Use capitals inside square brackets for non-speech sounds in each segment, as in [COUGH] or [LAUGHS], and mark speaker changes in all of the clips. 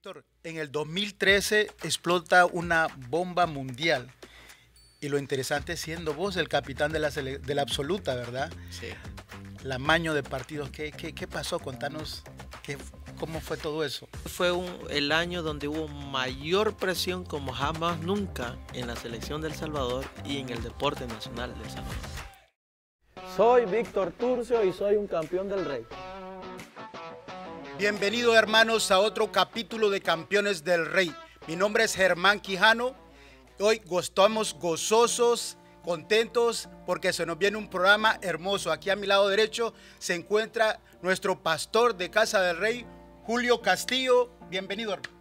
Speaker 1: Víctor, en el 2013 explota una bomba mundial. Y lo interesante siendo vos el capitán de la, de absoluta, ¿verdad? Sí. La
Speaker 2: maño de partidos. ¿Qué, pasó? Contanos qué, cómo fue todo eso. Fue un, el año donde hubo mayor presión como jamás nunca en la selección del Salvador y en el deporte nacional del Salvador. Soy Víctor Turcio y
Speaker 1: soy un campeón del rey. Bienvenido, hermanos a otro capítulo de Campeones del Rey. Mi nombre es Germán Quijano. Hoy estamos gozosos, contentos, porque se nos viene un programa hermoso. Aquí a mi lado derecho se encuentra nuestro pastor de Casa del Rey, Julio Castillo. Bienvenido hermano.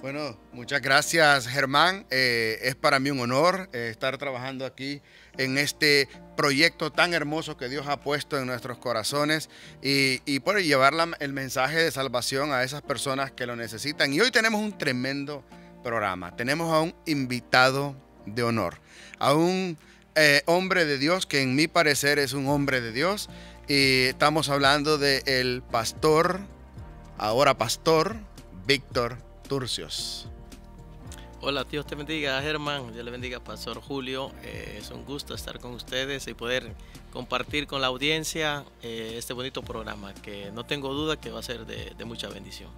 Speaker 3: Bueno, muchas gracias Germán. Eh, es para mí un honor eh, estar trabajando aquí en este proyecto tan hermoso que Dios ha puesto en nuestros corazones y, y llevar el mensaje de salvación a esas personas que lo necesitan. Y hoy tenemos un tremendo programa. Tenemos a un invitado de honor, a un eh, hombre de Dios que en mi parecer es un hombre de Dios. Y estamos hablando del pastor, ahora pastor, Víctor Turcios.
Speaker 2: Hola, Dios te bendiga, Germán. Dios le bendiga, Pastor Julio. Eh, es un gusto estar con ustedes y poder compartir con la audiencia eh, este bonito programa que no tengo duda que va a ser de, de mucha bendición.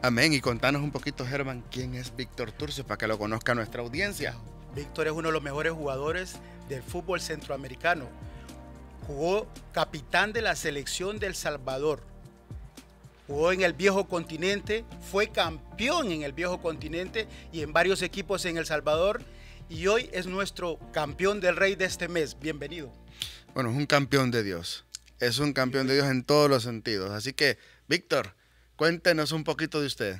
Speaker 3: Amén. Y contanos un poquito, Germán, quién es Víctor Turcios para que lo conozca nuestra audiencia.
Speaker 2: Víctor es uno
Speaker 1: de los mejores jugadores del fútbol centroamericano. Jugó capitán de la selección del Salvador jugó en el viejo continente, fue campeón en el viejo continente y en varios equipos en El Salvador y hoy es nuestro campeón del rey de este mes. Bienvenido.
Speaker 3: Bueno, es un campeón de Dios. Es un campeón de Dios en todos los sentidos. Así que, Víctor, cuéntenos un poquito de usted.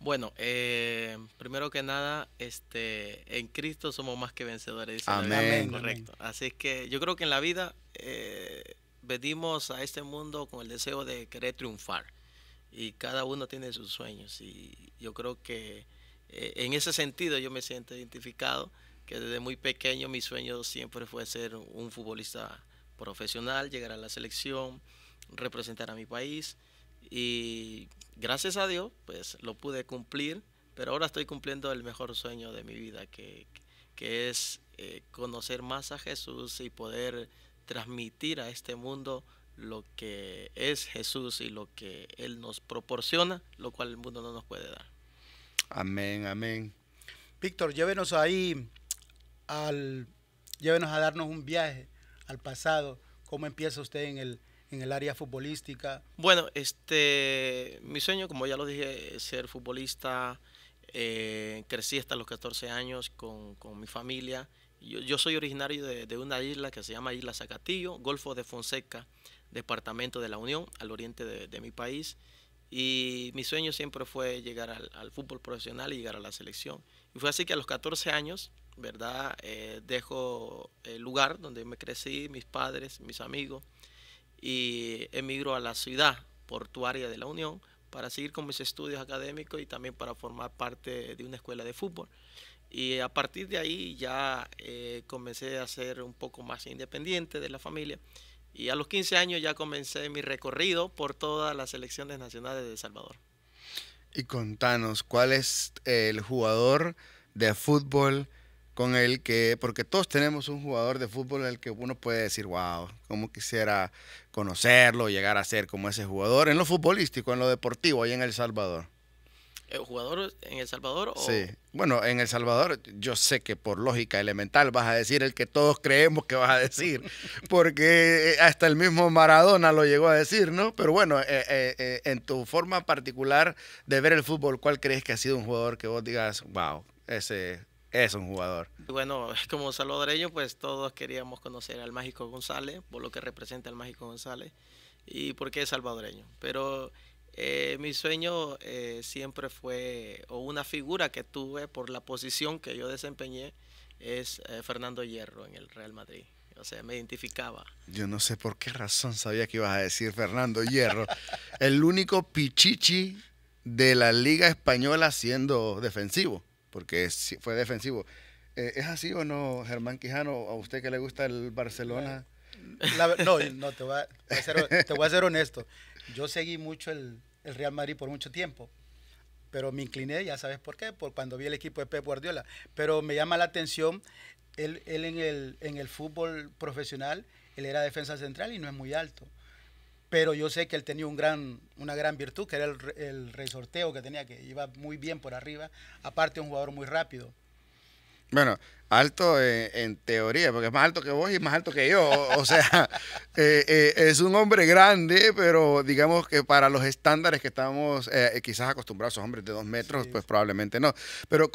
Speaker 2: Bueno, eh, primero que nada, este, en Cristo somos más que vencedores. Amén. Correcto. Así que yo creo que en la vida eh, venimos a este mundo con el deseo de querer triunfar y cada uno tiene sus sueños y yo creo que eh, en ese sentido yo me siento identificado, que desde muy pequeño mi sueño siempre fue ser un futbolista profesional, llegar a la selección, representar a mi país y gracias a Dios pues lo pude cumplir, pero ahora estoy cumpliendo el mejor sueño de mi vida que, que es eh, conocer más a Jesús y poder transmitir a este mundo lo que es Jesús y lo que Él nos proporciona, lo cual el mundo no nos puede dar.
Speaker 1: Amén, amén. Víctor, llévenos ahí al llévenos a darnos un viaje al pasado. ¿Cómo empieza usted en el, en el área futbolística?
Speaker 2: Bueno, este, mi sueño, como ya lo dije, es ser futbolista. Eh, crecí hasta los 14 años con, mi familia. Yo, yo soy originario de, de, una isla que se llama Isla Zacatillo, Golfo de Fonseca departamento de la Unión, al oriente de, mi país. Y mi sueño siempre fue llegar al, fútbol profesional y llegar a la selección. Y fue así que a los 14 años, ¿verdad? Eh, dejo el lugar donde me crecí, mis padres, mis amigos, y emigro a la ciudad portuaria de la Unión para seguir con mis estudios académicos y también para formar parte de una escuela de fútbol. Y a partir de ahí ya eh, comencé a ser un poco más independiente de la familia y a los 15 años ya comencé mi recorrido por todas las selecciones nacionales de El Salvador.
Speaker 3: Y contanos, ¿cuál es el jugador de fútbol con el que, porque todos tenemos un jugador de fútbol en el que uno puede decir, wow, cómo quisiera conocerlo, llegar a ser como ese jugador, en lo futbolístico, en lo deportivo, ahí en El Salvador?
Speaker 2: Eh, jugador en El Salvador? Sí. Bueno,
Speaker 3: en El Salvador yo sé que por lógica elemental vas a decir el que todos creemos que vas a decir, [LAUGHS] porque eh, hasta el mismo Maradona lo llegó a decir, ¿no? Pero bueno, eh, en tu forma particular de ver el fútbol, ¿cuál crees que ha sido un jugador que vos digas, wow, ese es un jugador.
Speaker 2: Bueno, [LAUGHS] como salvadoreño, pues todos queríamos conocer al Mágico González, por lo que representa al Mágico González y por qué es salvadoreño. Pero eh, mi sueño eh, siempre fue, o una figura que tuve por la posición que yo desempeñé, es eh, Fernando Hierro en el Real Madrid. O sea, me identificaba.
Speaker 3: Yo no sé por qué razón sabía que ibas a decir Fernando Hierro. [LAUGHS] el único pichichi de la Liga Española siendo defensivo, porque fue defensivo. ¿Es así o no, Germán Quijano? ¿A usted que le gusta el Barcelona?
Speaker 1: no, no, te te voy a ser honesto. Yo seguí mucho el, el Real Madrid por mucho tiempo. Pero me incliné, ya sabes por qué, por cuando vi el equipo de Pep Guardiola. Pero me llama la atención, él, en, el, en el fútbol profesional, él era defensa central y no es muy alto. Pero yo sé que él tenía un gran, una gran virtud, que era el, el resorteo que tenía, que iba muy bien por arriba. Aparte, un jugador muy rápido.
Speaker 3: Bueno, alto eh, en, teoría, porque es más alto que vos y más alto que yo. O, sea, [LAUGHS] eh, eh, es un hombre grande, pero digamos que para los estándares que estamos quizás acostumbrados, a hombres de dos metros, pues probablemente no. Pero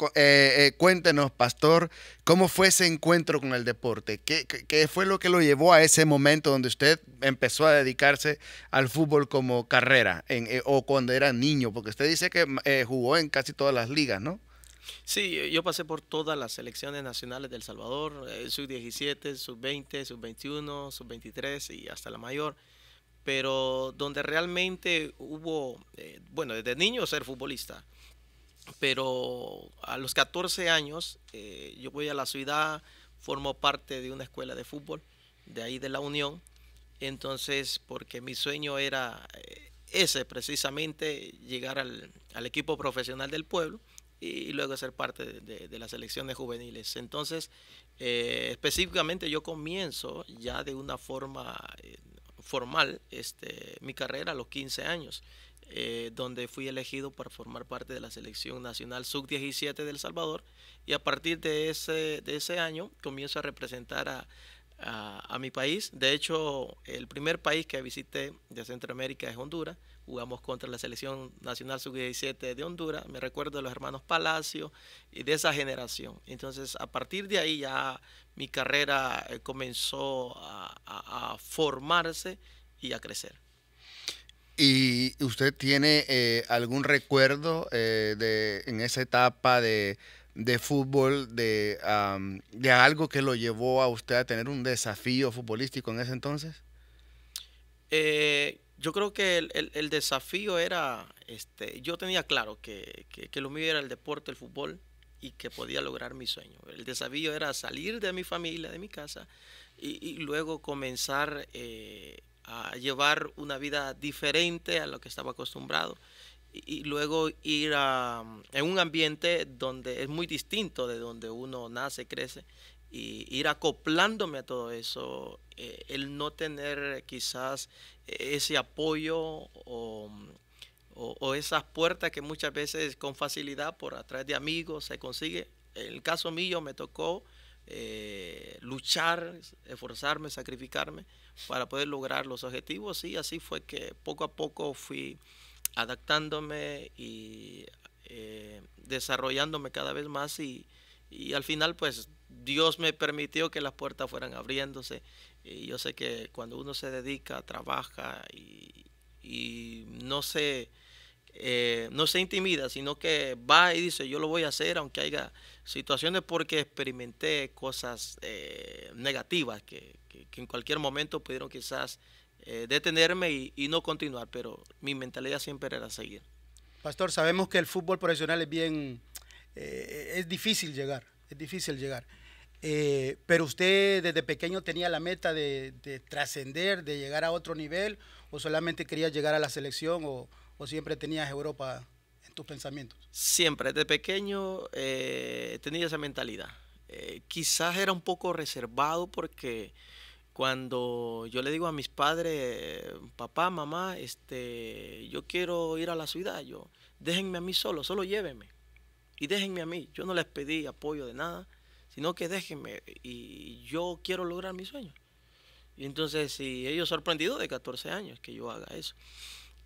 Speaker 3: cuéntenos, pastor, ¿cómo fue ese encuentro con el deporte? ¿Qué, fue lo que lo llevó a ese momento donde usted empezó a dedicarse al fútbol como carrera o cuando era niño? Porque usted dice que jugó en casi todas las ligas, ¿no?
Speaker 2: Sí, eh, yo pasé por todas las selecciones nacionales del Salvador, sub-17, sub-20, sub-21, sub-23 y hasta la mayor. Pero donde realmente hubo, eh, bueno, desde niño ser futbolista, pero a los 14 años eh, yo voy a la ciudad, formo parte de una escuela de fútbol, de ahí de la Unión. Entonces, porque mi sueño era ese precisamente, llegar al equipo profesional del pueblo y, luego ser parte de, de, de las juveniles. Entonces, eh, específicamente yo comienzo ya de una forma eh, formal este, mi carrera a los 15 años. Eh, donde fui elegido para formar parte de la selección nacional sub-17 del Salvador y a partir de ese, de ese año comienzo a representar a, mi país. De hecho, el primer país que visité de Centroamérica es Honduras jugamos contra la selección nacional sub-17 de Honduras, me recuerdo de los hermanos Palacio y de esa generación. Entonces, a partir de ahí ya mi carrera eh, comenzó a, formarse y a crecer.
Speaker 3: ¿Y usted tiene eh, algún recuerdo eh, en esa etapa de, fútbol, de, de algo que lo llevó a usted a tener un desafío futbolístico en ese entonces?
Speaker 2: Eh, yo creo que el, desafío era, este, yo tenía claro que, lo mío era el deporte, el fútbol y que podía lograr mi sueño. El desafío era salir de mi familia, de mi casa y, luego comenzar eh, a llevar una vida diferente a lo que estaba acostumbrado y, luego ir a, en un ambiente donde es muy distinto de donde uno nace, crece y ir acoplándome a todo eso, eh, el no tener quizás ese apoyo o, esas puertas que muchas veces con facilidad por atrás de amigos se consigue. En el caso mío me tocó eh, luchar, esforzarme, sacrificarme para poder lograr los objetivos y así fue que poco a poco fui adaptándome y eh, desarrollándome cada vez más y, y al final pues Dios me permitió que las puertas fueran abriéndose. Y yo sé que cuando uno se dedica, trabaja y, no se... Eh, no se intimida, sino que va y dice, yo lo voy a hacer, aunque haya situaciones porque experimenté cosas eh, negativas que, en cualquier momento pudieron quizás eh, detenerme y, y, no continuar, pero mi mentalidad siempre era seguir.
Speaker 1: Pastor, sabemos que el fútbol profesional es bien, es difícil llegar, es difícil llegar. Eh, pero usted desde pequeño tenía la meta de, trascender, de llegar a otro nivel, o solamente quería llegar a la selección, o, siempre tenías Europa en tus pensamientos?
Speaker 2: Siempre, desde pequeño eh, tenía esa mentalidad. Eh, quizás era un poco reservado porque cuando yo le digo a mis padres, papá, mamá, este, yo quiero ir a la ciudad, yo, déjenme a mí solo, solo llévenme. Y déjenme a mí, yo no les pedí apoyo de nada sino que déjenme y yo quiero lograr mi sueño. Y entonces, si ellos sorprendidos de 14 años que yo haga eso.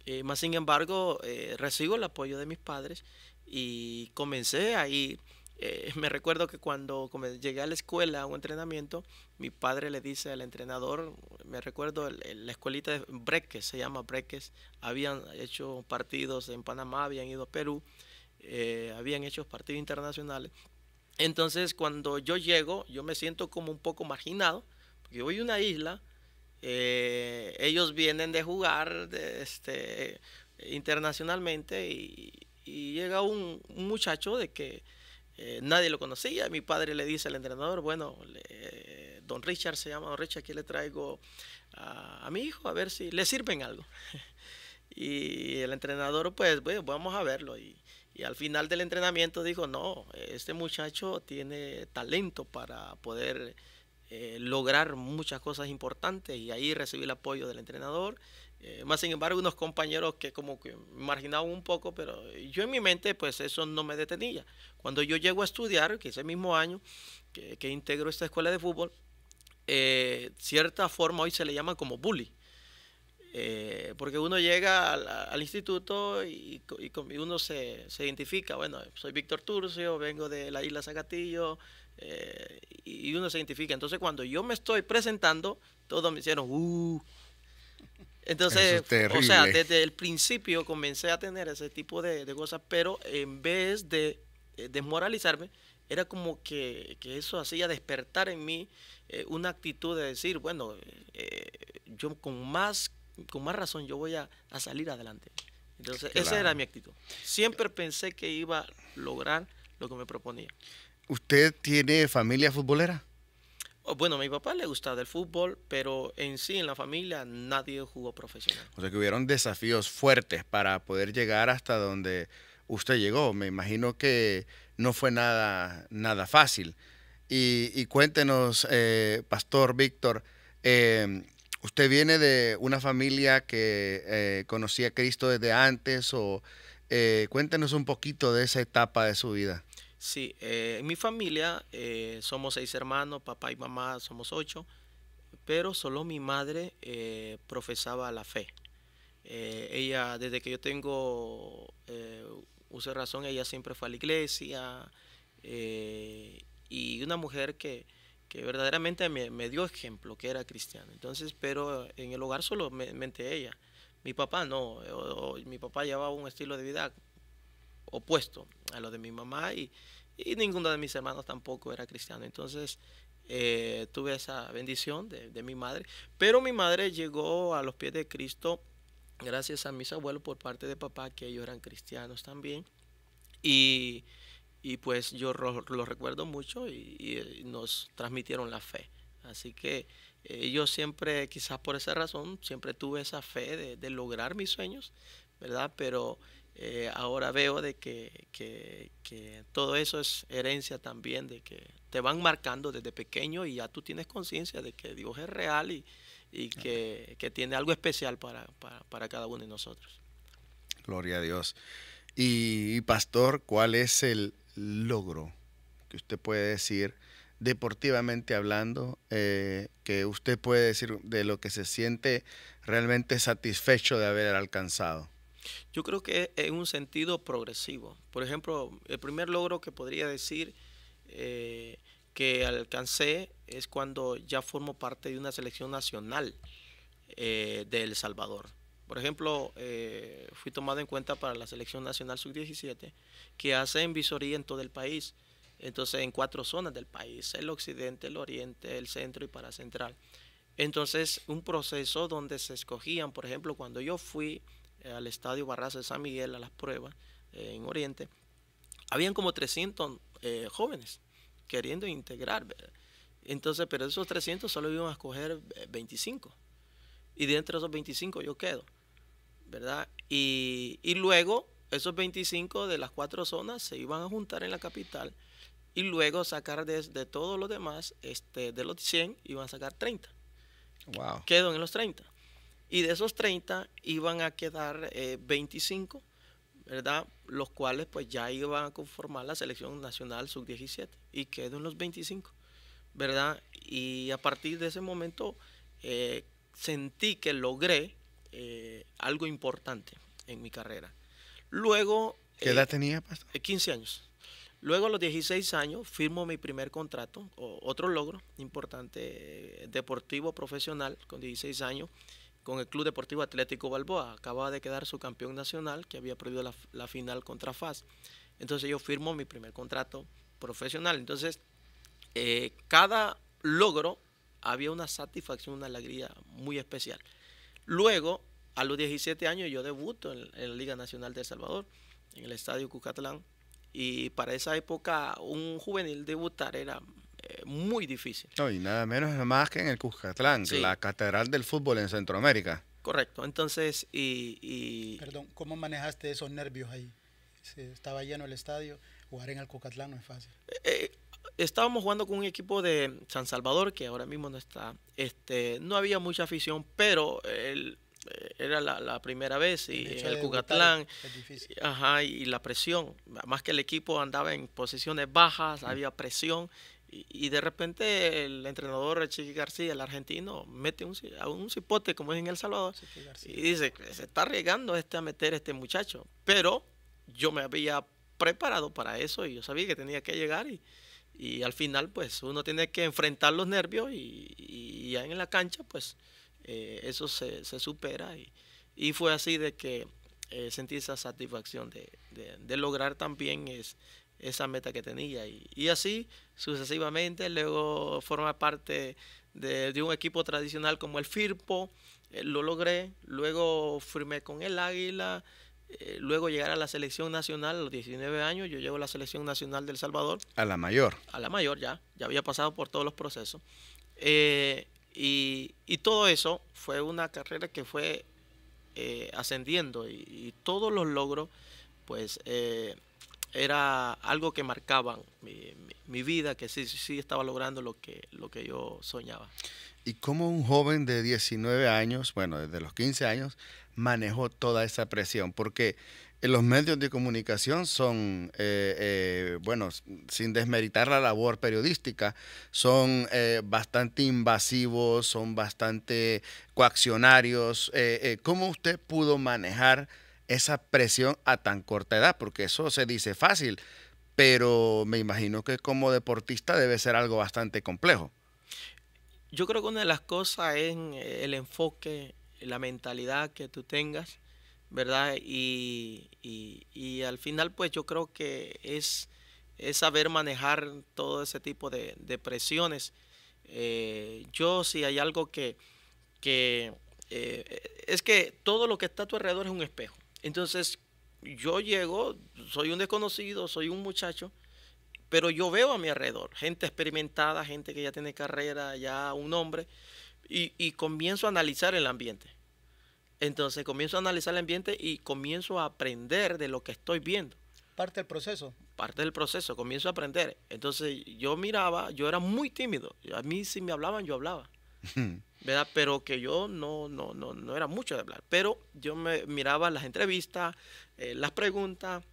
Speaker 2: Eh, más sin embargo, eh, recibo el apoyo de mis padres y comencé ahí. Eh, [LAUGHS] me recuerdo que cuando llegué a la escuela a un entrenamiento, mi padre le dice al entrenador, me recuerdo la escuelita de Breques, se llama Breques, habían hecho partidos en Panamá, habían ido a Perú, habían hecho partidos internacionales. Entonces, cuando yo llego, yo me siento como un poco marginado, porque voy a una isla, eh, ellos vienen de jugar este, internacionalmente y, llega un, muchacho de que eh, nadie lo conocía. Mi padre le dice al entrenador, bueno, don Richard se llama don Richard, aquí le traigo a, a mi hijo a ver si le sirven algo. [LAUGHS] y el entrenador, pues, bueno, vamos a verlo. Y, y al final del entrenamiento dijo, no, este muchacho tiene talento para poder eh, lograr muchas cosas importantes y ahí recibí el apoyo del entrenador. Eh, más sin embargo, unos compañeros que como que marginaban un poco, pero yo en mi mente pues eso no me detenía. Cuando yo llego a estudiar, que ese mismo año que, integro esta escuela de fútbol, eh, cierta forma hoy se le llama como bully eh, porque uno llega al, instituto y, uno se, identifica, bueno, soy Víctor Turcio, vengo de la isla Zagatillo eh, y uno se identifica. Entonces cuando yo me estoy presentando, todos me hicieron, uh. Entonces, o sea, desde el principio comencé a tener ese tipo de, cosas, pero en vez de eh, desmoralizarme, era como que, eso hacía despertar en mí una actitud de decir, bueno, yo con más con más razón yo voy a, salir adelante. Entonces, ese era mi actitud. Siempre pensé que iba a lograr lo que me proponía.
Speaker 3: ¿Usted tiene familia futbolera?
Speaker 2: Oh, bueno, a mi papá le gustaba el fútbol, pero en sí, en la familia, nadie jugó profesional.
Speaker 3: O sea, que hubieron desafíos fuertes para poder llegar hasta donde usted llegó. Me imagino que no fue nada, nada fácil. Y, cuéntenos, eh, Pastor Víctor, eh, usted viene de una familia que eh, conocía a Cristo desde antes o eh, cuéntenos un poquito de esa etapa de su vida.
Speaker 2: Sí, eh, en mi familia somos seis hermanos, papá y mamá somos ocho, pero solo mi madre profesaba la fe. ella, desde que yo tengo uso razón, ella siempre fue a la iglesia y una mujer que que verdaderamente me, dio ejemplo, que era cristiano. Entonces, pero en el hogar solo mente ella. Mi papá no, mi papá llevaba un estilo de vida opuesto a lo de mi mamá y, y ninguno de mis hermanos tampoco era cristiano. Entonces, eh, tuve esa bendición de, de mi madre. Pero mi madre llegó a los pies de Cristo gracias a mis abuelos por parte de papá, que ellos eran cristianos también. Y y pues yo lo, recuerdo mucho y, eh, nos transmitieron la fe. Así que eh, yo siempre, quizás por esa razón, siempre tuve esa fe de, lograr mis sueños, ¿verdad? Pero eh, ahora veo de que, todo eso es herencia también, de que te van marcando desde pequeño y ya tú tienes conciencia de que Dios es real y, que, tiene algo especial para, cada uno de nosotros.
Speaker 3: Gloria a Dios. y pastor, ¿cuál es el, logro que usted puede decir, deportivamente hablando, eh, que usted puede decir de lo que se siente realmente satisfecho de haber alcanzado?
Speaker 2: Yo creo que es un sentido progresivo. Por ejemplo, el primer logro que podría decir eh, que alcancé es cuando ya formo parte de una selección nacional eh, de El Salvador. Por ejemplo, eh, fui tomado en cuenta para la Selección Nacional Sub-17, que hace visoría en todo el país. Entonces, en cuatro zonas del país, el occidente, el oriente, el centro y para central. Entonces, un proceso donde se escogían, por ejemplo, cuando yo fui eh, al Estadio Barraza de San Miguel a las pruebas eh, en Oriente, habían como 300 jóvenes queriendo integrar. Entonces, pero de esos 300 solo iban a escoger 25. Y dentro de esos 25 yo quedo. ¿verdad? Y, luego esos 25 de las cuatro zonas se iban a juntar en la capital y luego sacar de, todos los demás, este, de los 100, iban a sacar 30. Wow. en los 30. Y de esos 30 iban a quedar 25, eh, ¿verdad? Los cuales pues ya iban a conformar la selección nacional sub-17 y quedó en los 25, ¿verdad? Y a partir de ese momento eh, sentí que logré eh, algo importante en mi carrera. Luego...
Speaker 3: ¿Qué edad eh, tenía,
Speaker 2: pastor? 15 eh, años. Luego a los 16 años firmo mi primer contrato, o otro logro importante, deportivo profesional, con 16 años, con el Club Deportivo Atlético Balboa. Acababa de quedar su campeón nacional, que había perdido la, final contra FAS. Entonces yo firmo mi primer contrato profesional. Entonces, cada logro había una satisfacción, una alegría muy especial. Luego, a los 17 años, yo debuto en, la Liga Nacional de El Salvador, en el Estadio Cucatlán. Y para esa época, un juvenil debutar era eh, muy
Speaker 3: difícil. No, y nada menos más que en el Cucatlán, la catedral del fútbol en Centroamérica.
Speaker 1: Correcto,
Speaker 2: entonces, y,
Speaker 1: Perdón, ¿cómo manejaste esos nervios ahí? estaba lleno el estadio, jugar en el Cucatlán no es fácil.
Speaker 2: Eh, eh, estábamos jugando con un equipo de San Salvador, que ahora mismo no está. Este, no había mucha afición, pero eh, era la, primera vez y el, el ajá, y, la presión más que el equipo andaba en posiciones bajas había presión y, de repente el entrenador Chiqui García el argentino mete un, un cipote como es en El Salvador y dice se está arriesgando este a meter este muchacho pero yo me había preparado para eso y yo sabía que tenía que llegar y, y al final pues uno tiene que enfrentar los nervios y, ya en la cancha pues eh, eso se, supera y, fue así de que eh, sentí esa satisfacción de, lograr también esa meta que tenía y, así sucesivamente luego forma parte de, un equipo tradicional como el FIRPO eh, lo logré luego firmé con el Águila eh, luego llegar a la selección nacional a los 19 años, yo llego a la selección nacional del Salvador. A la mayor. A la mayor ya, ya había pasado por todos los procesos. Eh, y, todo eso fue una carrera que fue eh, ascendiendo y, todos los logros, pues era algo que marcaban mi, vida, que sí, sí estaba logrando lo que, lo que yo soñaba.
Speaker 3: ¿Y como un joven de 19 años, bueno, desde los 15 años, manejó toda esa presión? Porque los medios de comunicación son, eh, eh, bueno, sin desmeritar la labor periodística, son eh, bastante invasivos, son bastante coaccionarios. ¿Cómo usted pudo manejar esa presión a tan corta edad? Porque eso se dice fácil, pero me imagino que como deportista debe ser algo bastante complejo.
Speaker 2: Yo creo que una de las cosas es el enfoque la mentalidad que tú tengas, ¿verdad? Y, al final, pues yo creo que es, es saber manejar todo ese tipo de, presiones. Eh, yo si hay algo que, eh, es que todo lo que está a tu alrededor es un espejo. Entonces, yo llego, soy un desconocido, soy un muchacho, pero yo veo a mi alrededor gente experimentada, gente que ya tiene carrera, ya un hombre, y, comienzo a analizar el ambiente. Entonces comienzo a analizar el ambiente y comienzo a aprender de lo que estoy viendo. Parte del proceso. Parte del proceso, comienzo a aprender. Entonces yo miraba, yo era muy tímido. A mí si me hablaban, yo hablaba. [LAUGHS] ¿Verdad? Pero que yo no, no, no, no era mucho de hablar. Pero yo me miraba las entrevistas, eh, las preguntas,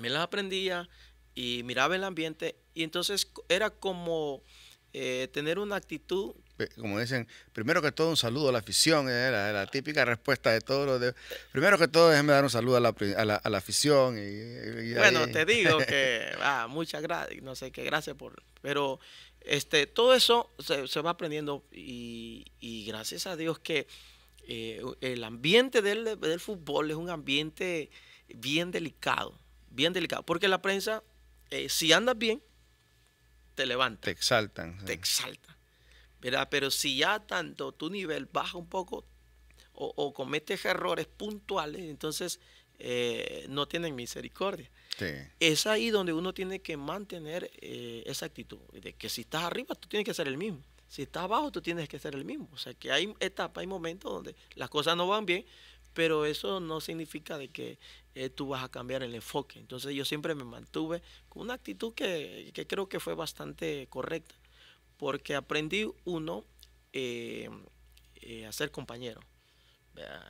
Speaker 2: me las aprendía y miraba el ambiente. Y entonces era como eh, tener una actitud
Speaker 3: como dicen, primero que todo un saludo a la afición, eh, la, típica respuesta de todos los... De, primero que todo, déjeme dar un saludo a la, afición. Y, bueno, [LAUGHS] te
Speaker 2: digo que ah, muchas gracias, no sé qué, gracias por... Pero este, todo eso se, va aprendiendo y, gracias a Dios que eh, el ambiente del, fútbol es un ambiente bien delicado, bien delicado, porque la prensa, eh, si andas bien, te levanta. Te exaltan. Te exaltan pero si ya tanto tu nivel baja un poco o, cometes errores puntuales, entonces eh, no tienen misericordia. Es ahí donde uno tiene que mantener eh, esa actitud, de que si estás arriba, tú tienes que ser el mismo. Si estás abajo, tú tienes que ser el mismo. O sea, que hay etapas, hay momentos donde las cosas no van bien, pero eso no significa de que eh, tú vas a cambiar el enfoque. Entonces yo siempre me mantuve con una actitud que creo que fue bastante correcta porque aprendí uno eh, eh, a ser compañero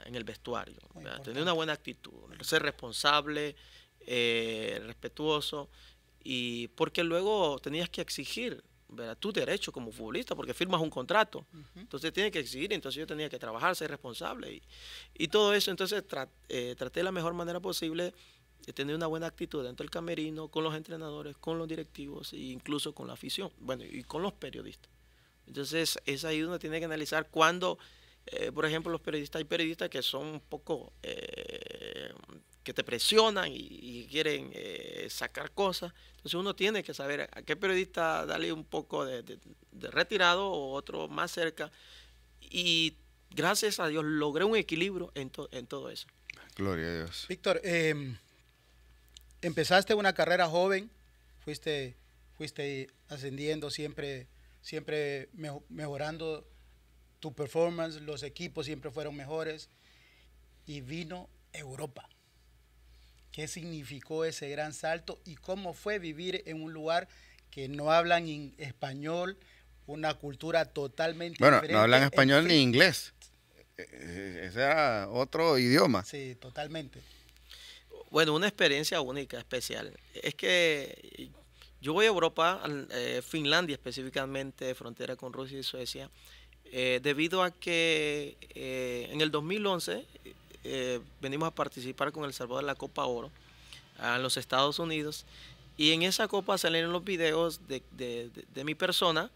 Speaker 2: en el vestuario, tener una buena actitud, ser responsable, eh, respetuoso, y porque luego tenías que exigir ¿verdad? tu derecho como futbolista, porque firmas un contrato, entonces tienes que exigir, entonces yo tenía que trabajar, ser responsable y, todo eso, entonces traté de la mejor manera posible de tener una buena actitud dentro del camerino, con los entrenadores, con los directivos e incluso con la afición, bueno, y con los periodistas. Entonces, es ahí Uno tiene que analizar cuando eh, por ejemplo, los periodistas, hay periodistas que son un poco, eh, que te presionan y, quieren eh, sacar cosas. Entonces, uno tiene que saber a qué periodista darle un poco de, retirado o otro más cerca. Y gracias a Dios logré un equilibrio en, en todo eso.
Speaker 1: Gloria a Dios. Víctor, eh, empezaste una carrera joven, fuiste, fuiste ascendiendo siempre, siempre mejorando tu performance, los equipos siempre fueron mejores y vino Europa. ¿Qué significó ese gran salto y cómo fue vivir en un lugar que no hablan español, una cultura totalmente diferente? Bueno, no hablan español ni inglés. Ese era
Speaker 3: otro idioma.
Speaker 1: Sí, totalmente.
Speaker 2: Bueno, una experiencia única, especial. Es que yo voy a Europa, a eh, Finlandia específicamente, frontera con Rusia y Suecia, eh, debido a que eh, en el 2011 venimos a participar con El Salvador en la Copa Oro a los Estados Unidos y en esa copa salieron los videos de mi persona,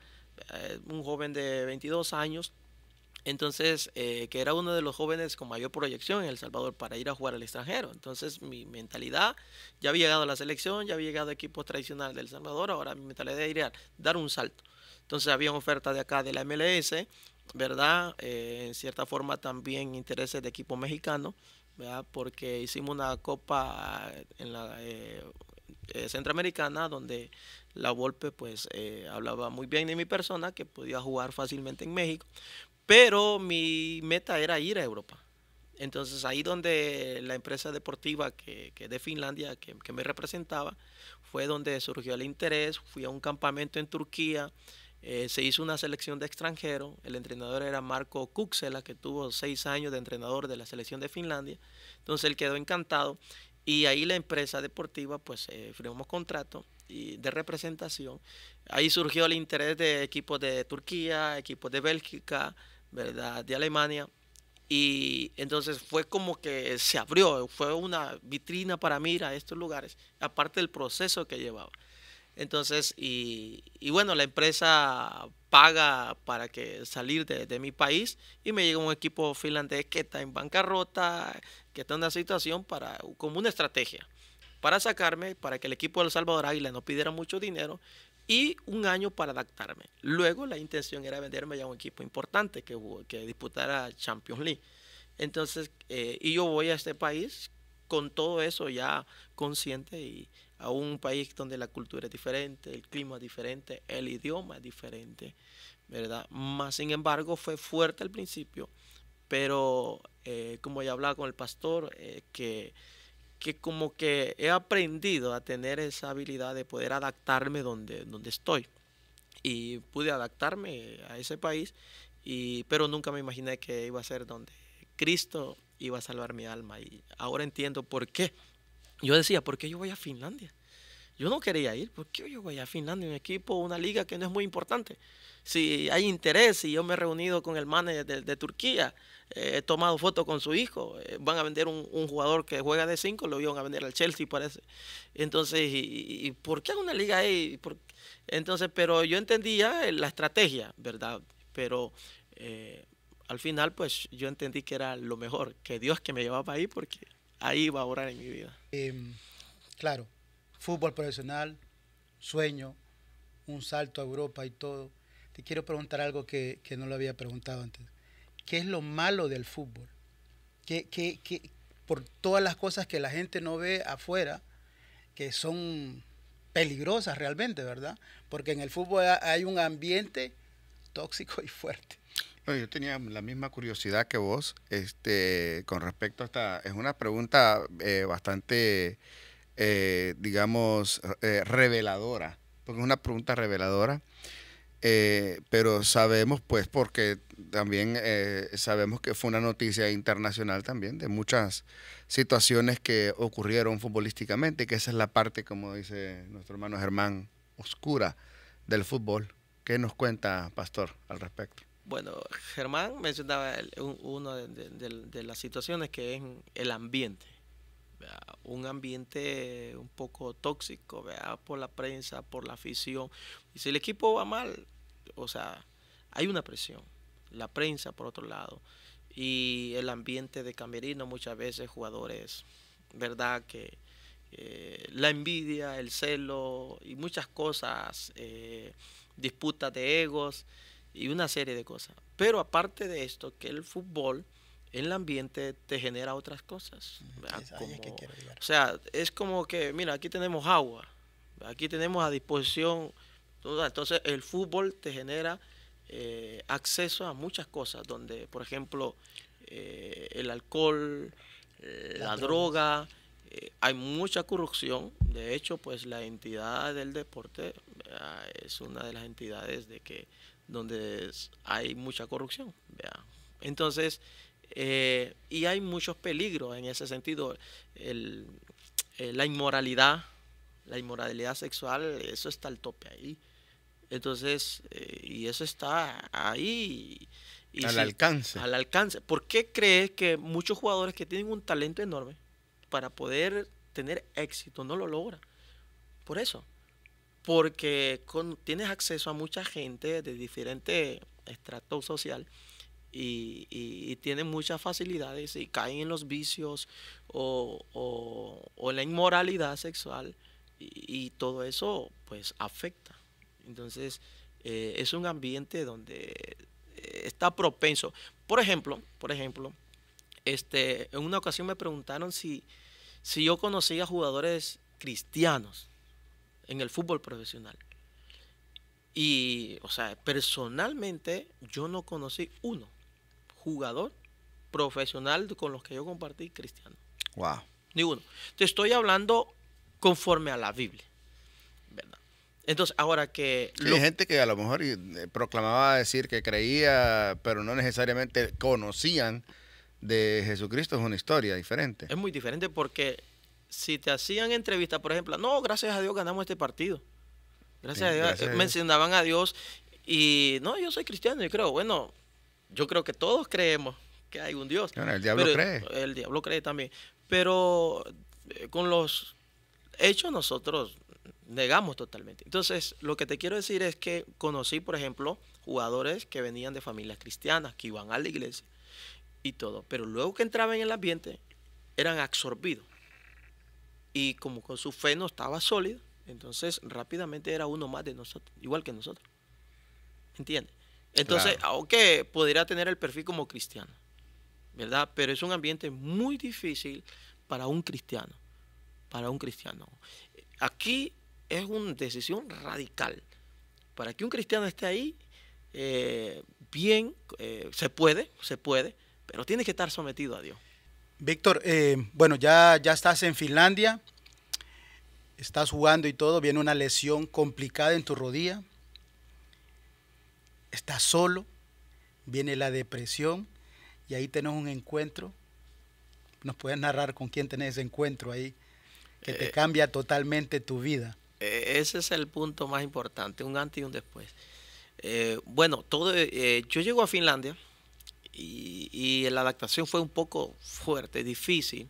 Speaker 2: un joven de 22 años, entonces, eh, que era uno de los jóvenes con mayor proyección en El Salvador para ir a jugar al extranjero. Entonces, mi mentalidad, ya había llegado a la selección, ya había llegado a equipos tradicionales de El Salvador, ahora mi mentalidad era ir a dar un salto. Entonces, había oferta de acá de la MLS, ¿verdad? Eh, en cierta forma también intereses de equipo mexicano, ¿verdad? Porque hicimos una copa en la eh, centroamericana donde la golpe pues hablaba muy bien de mi persona, que podía jugar fácilmente en México, pero mi meta era ir a Europa. Entonces ahí donde la empresa deportiva que, de Finlandia, que, me representaba, fue donde surgió el interés. Fui a un campamento en Turquía, eh, se hizo una selección de extranjeros. El entrenador era Marco Kuxela... que tuvo seis años de entrenador de la selección de Finlandia. Entonces él quedó encantado y ahí la empresa deportiva, pues eh, firmamos contrato y de representación. Ahí surgió el interés de equipos de Turquía, equipos de Bélgica, ¿verdad? De Alemania. Y entonces fue como que se abrió, fue una vitrina para mí a estos lugares, aparte del proceso que llevaba. Entonces, y, bueno, la empresa paga para que salir de, mi país y me llega un equipo finlandés que está en bancarrota, que está en una situación para, como una estrategia para sacarme, para que el equipo de El Salvador Águila no pidiera mucho dinero y un año para adaptarme. Luego la intención era venderme ya a un equipo importante que, que disputara Champions League. Entonces, eh, y yo voy a este país con todo eso ya consciente y a un país donde la cultura es diferente, el clima es diferente, el idioma es diferente, ¿verdad? Más sin embargo, fue fuerte al principio, pero eh, como ya hablaba con el pastor, eh, que que como que he aprendido a tener esa habilidad de poder adaptarme donde, donde estoy. Y pude adaptarme a ese país, pero nunca me imaginé que iba a ser donde Cristo iba a salvar mi alma. Y ahora entiendo por qué. Yo decía, ¿por qué yo voy a Finlandia? Yo no quería ir, porque pues, yo voy a Finlandia, un equipo, una liga que no es muy importante. Si hay interés, y yo me he reunido con el manager de, Turquía, eh, he tomado fotos con su hijo, eh, van a vender un, jugador que juega de 5, lo iban a vender al Chelsea, parece. Entonces, ¿y, por qué una liga ahí? entonces, pero yo entendía la estrategia, ¿verdad? Pero eh, al final, pues yo entendí que era lo mejor, que Dios que me llevaba ahí, porque ahí iba a orar en mi vida.
Speaker 1: Em, claro fútbol profesional, sueño, un salto a Europa y todo. Te quiero preguntar algo que, no lo había preguntado antes. ¿Qué es lo malo del fútbol? por todas las cosas que la gente no ve afuera, que son peligrosas realmente, ¿verdad? Porque en el fútbol hay un ambiente tóxico y fuerte.
Speaker 3: No, yo tenía la misma curiosidad que vos, este, con respecto a esta, es una pregunta eh, bastante eh, digamos, eh, reveladora, porque es una pregunta reveladora, eh, pero sabemos, pues, porque también sabemos que fue una noticia internacional también de muchas situaciones que ocurrieron futbolísticamente, que esa es la parte, como dice nuestro hermano Germán, oscura del fútbol. ¿Qué nos cuenta, Pastor, al respecto?
Speaker 2: Bueno, Germán mencionaba una de, las situaciones que es el ambiente un ambiente un poco tóxico, ¿verdad? por la prensa, por la afición. Y si el equipo va mal, o sea, hay una presión. La prensa, por otro lado, y el ambiente de camerino, muchas veces jugadores, ¿verdad? Que eh, la envidia, el celo y muchas cosas, eh, disputas de egos y una serie de cosas. Pero aparte de esto, que el fútbol en el ambiente te genera otras cosas. o sea, es como que, mira, aquí tenemos agua, aquí tenemos a disposición. Entonces, el fútbol te genera eh, acceso a muchas cosas, donde, por ejemplo, eh, el alcohol, eh, la, droga, hay mucha corrupción. De hecho, pues la entidad del deporte es una de las entidades de que donde hay mucha corrupción. Entonces, eh, y hay muchos peligros en ese sentido. Eh, la inmoralidad, la inmoralidad sexual, eso está al tope ahí. Entonces, eh, y eso está ahí. Y al alcance. Al alcance. ¿Por qué crees que muchos jugadores que tienen un talento enorme para poder tener éxito no lo logran? Por eso. Porque tienes acceso a mucha gente de diferente estrato social y, y, tienen muchas facilidades y caen en los vicios o, o, la inmoralidad sexual y, todo eso pues afecta. Entonces eh, es un ambiente donde eh, está propenso. Por ejemplo, por ejemplo, este, en una ocasión me preguntaron si, si yo conocía jugadores cristianos en el fútbol profesional. Y, o sea, personalmente yo no conocí uno jugador profesional con los que yo compartí cristiano. Wow. ninguno Te estoy hablando conforme a la Biblia. ¿Verdad? Entonces, ahora que... Hay gente que a lo mejor eh, proclamaba
Speaker 3: decir que creía, pero no necesariamente conocían de Jesucristo. Es una historia diferente.
Speaker 2: Es muy diferente porque si te hacían entrevista, por ejemplo, no, gracias a Dios ganamos este partido. Gracias, a, eh, Dios, Mencionaban a Dios y no, yo soy cristiano y creo, bueno, yo creo que todos creemos que hay un Dios. el diablo cree. El diablo cree también. Pero eh, con los hechos nosotros negamos totalmente. Entonces, lo que te quiero decir es que conocí, por ejemplo, jugadores que venían de familias cristianas, que iban a la iglesia y todo. Pero luego que entraban en el ambiente, eran absorbidos. Y como con su fe no estaba sólida, entonces rápidamente era uno más de nosotros, igual que nosotros. ¿Entiendes? Entonces, aunque podría tener el perfil como cristiano, ¿verdad? Pero es un ambiente muy difícil para un cristiano, para un cristiano. Aquí es una decisión radical. Para que un cristiano esté ahí, eh, bien, eh, se puede, se puede, pero tiene que estar sometido a Dios.
Speaker 1: Víctor, eh, bueno, ya, ya estás en Finlandia, estás jugando y todo, viene una lesión complicada en tu rodilla, estás solo, viene la depresión y ahí tenemos un encuentro. ¿Nos puedes narrar con quién tenés ese encuentro ahí que te eh, cambia totalmente tu vida?
Speaker 2: E, ese es el punto más importante, un antes y un después. Eh, bueno, todo, eh, yo llego a Finlandia y, la adaptación fue un poco fuerte, difícil.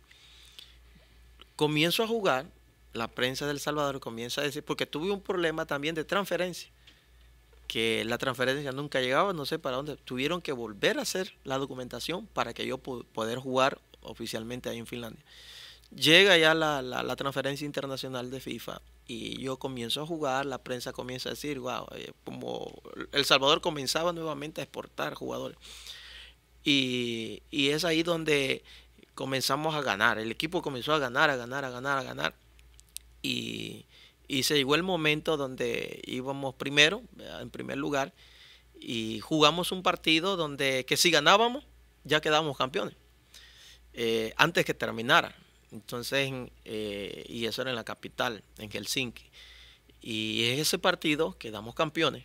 Speaker 2: Comienzo a jugar, la prensa del Salvador comienza a decir, porque tuve un problema también de transferencia que la transferencia nunca llegaba, no sé para dónde. Tuvieron que volver a hacer la documentación para que yo poder jugar oficialmente ahí en Finlandia. Llega ya la, la, transferencia internacional de FIFA y yo comienzo a jugar, la prensa comienza a decir, wow, eh, como El Salvador comenzaba nuevamente a exportar jugadores. Y, y es ahí donde comenzamos a ganar, el equipo comenzó a ganar, a ganar, a ganar, a ganar. Y, y se llegó el momento donde íbamos primero, eh, en primer lugar, y jugamos un partido donde que si ganábamos, ya quedábamos campeones, eh, antes que terminara. Entonces, eh, y eso era en la capital, en Helsinki. Y en ese partido quedamos campeones,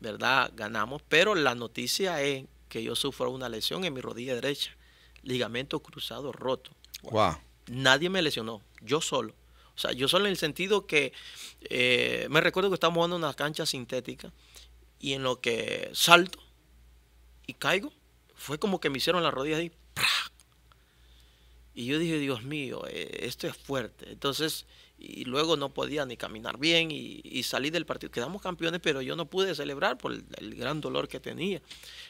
Speaker 2: ¿verdad? Ganamos, pero la noticia es que yo sufro una lesión en mi rodilla derecha, ligamento cruzado roto. Nadie me lesionó, yo solo. O sea, yo solo en el sentido que eh, me recuerdo que estábamos jugando en una cancha sintética y en lo que salto y caigo, fue como que me hicieron las rodillas y Y yo dije, Dios mío, eh, esto es fuerte. Entonces, y luego no podía ni caminar bien y, y, salí del partido. Quedamos campeones, pero yo no pude celebrar por el, gran dolor que tenía.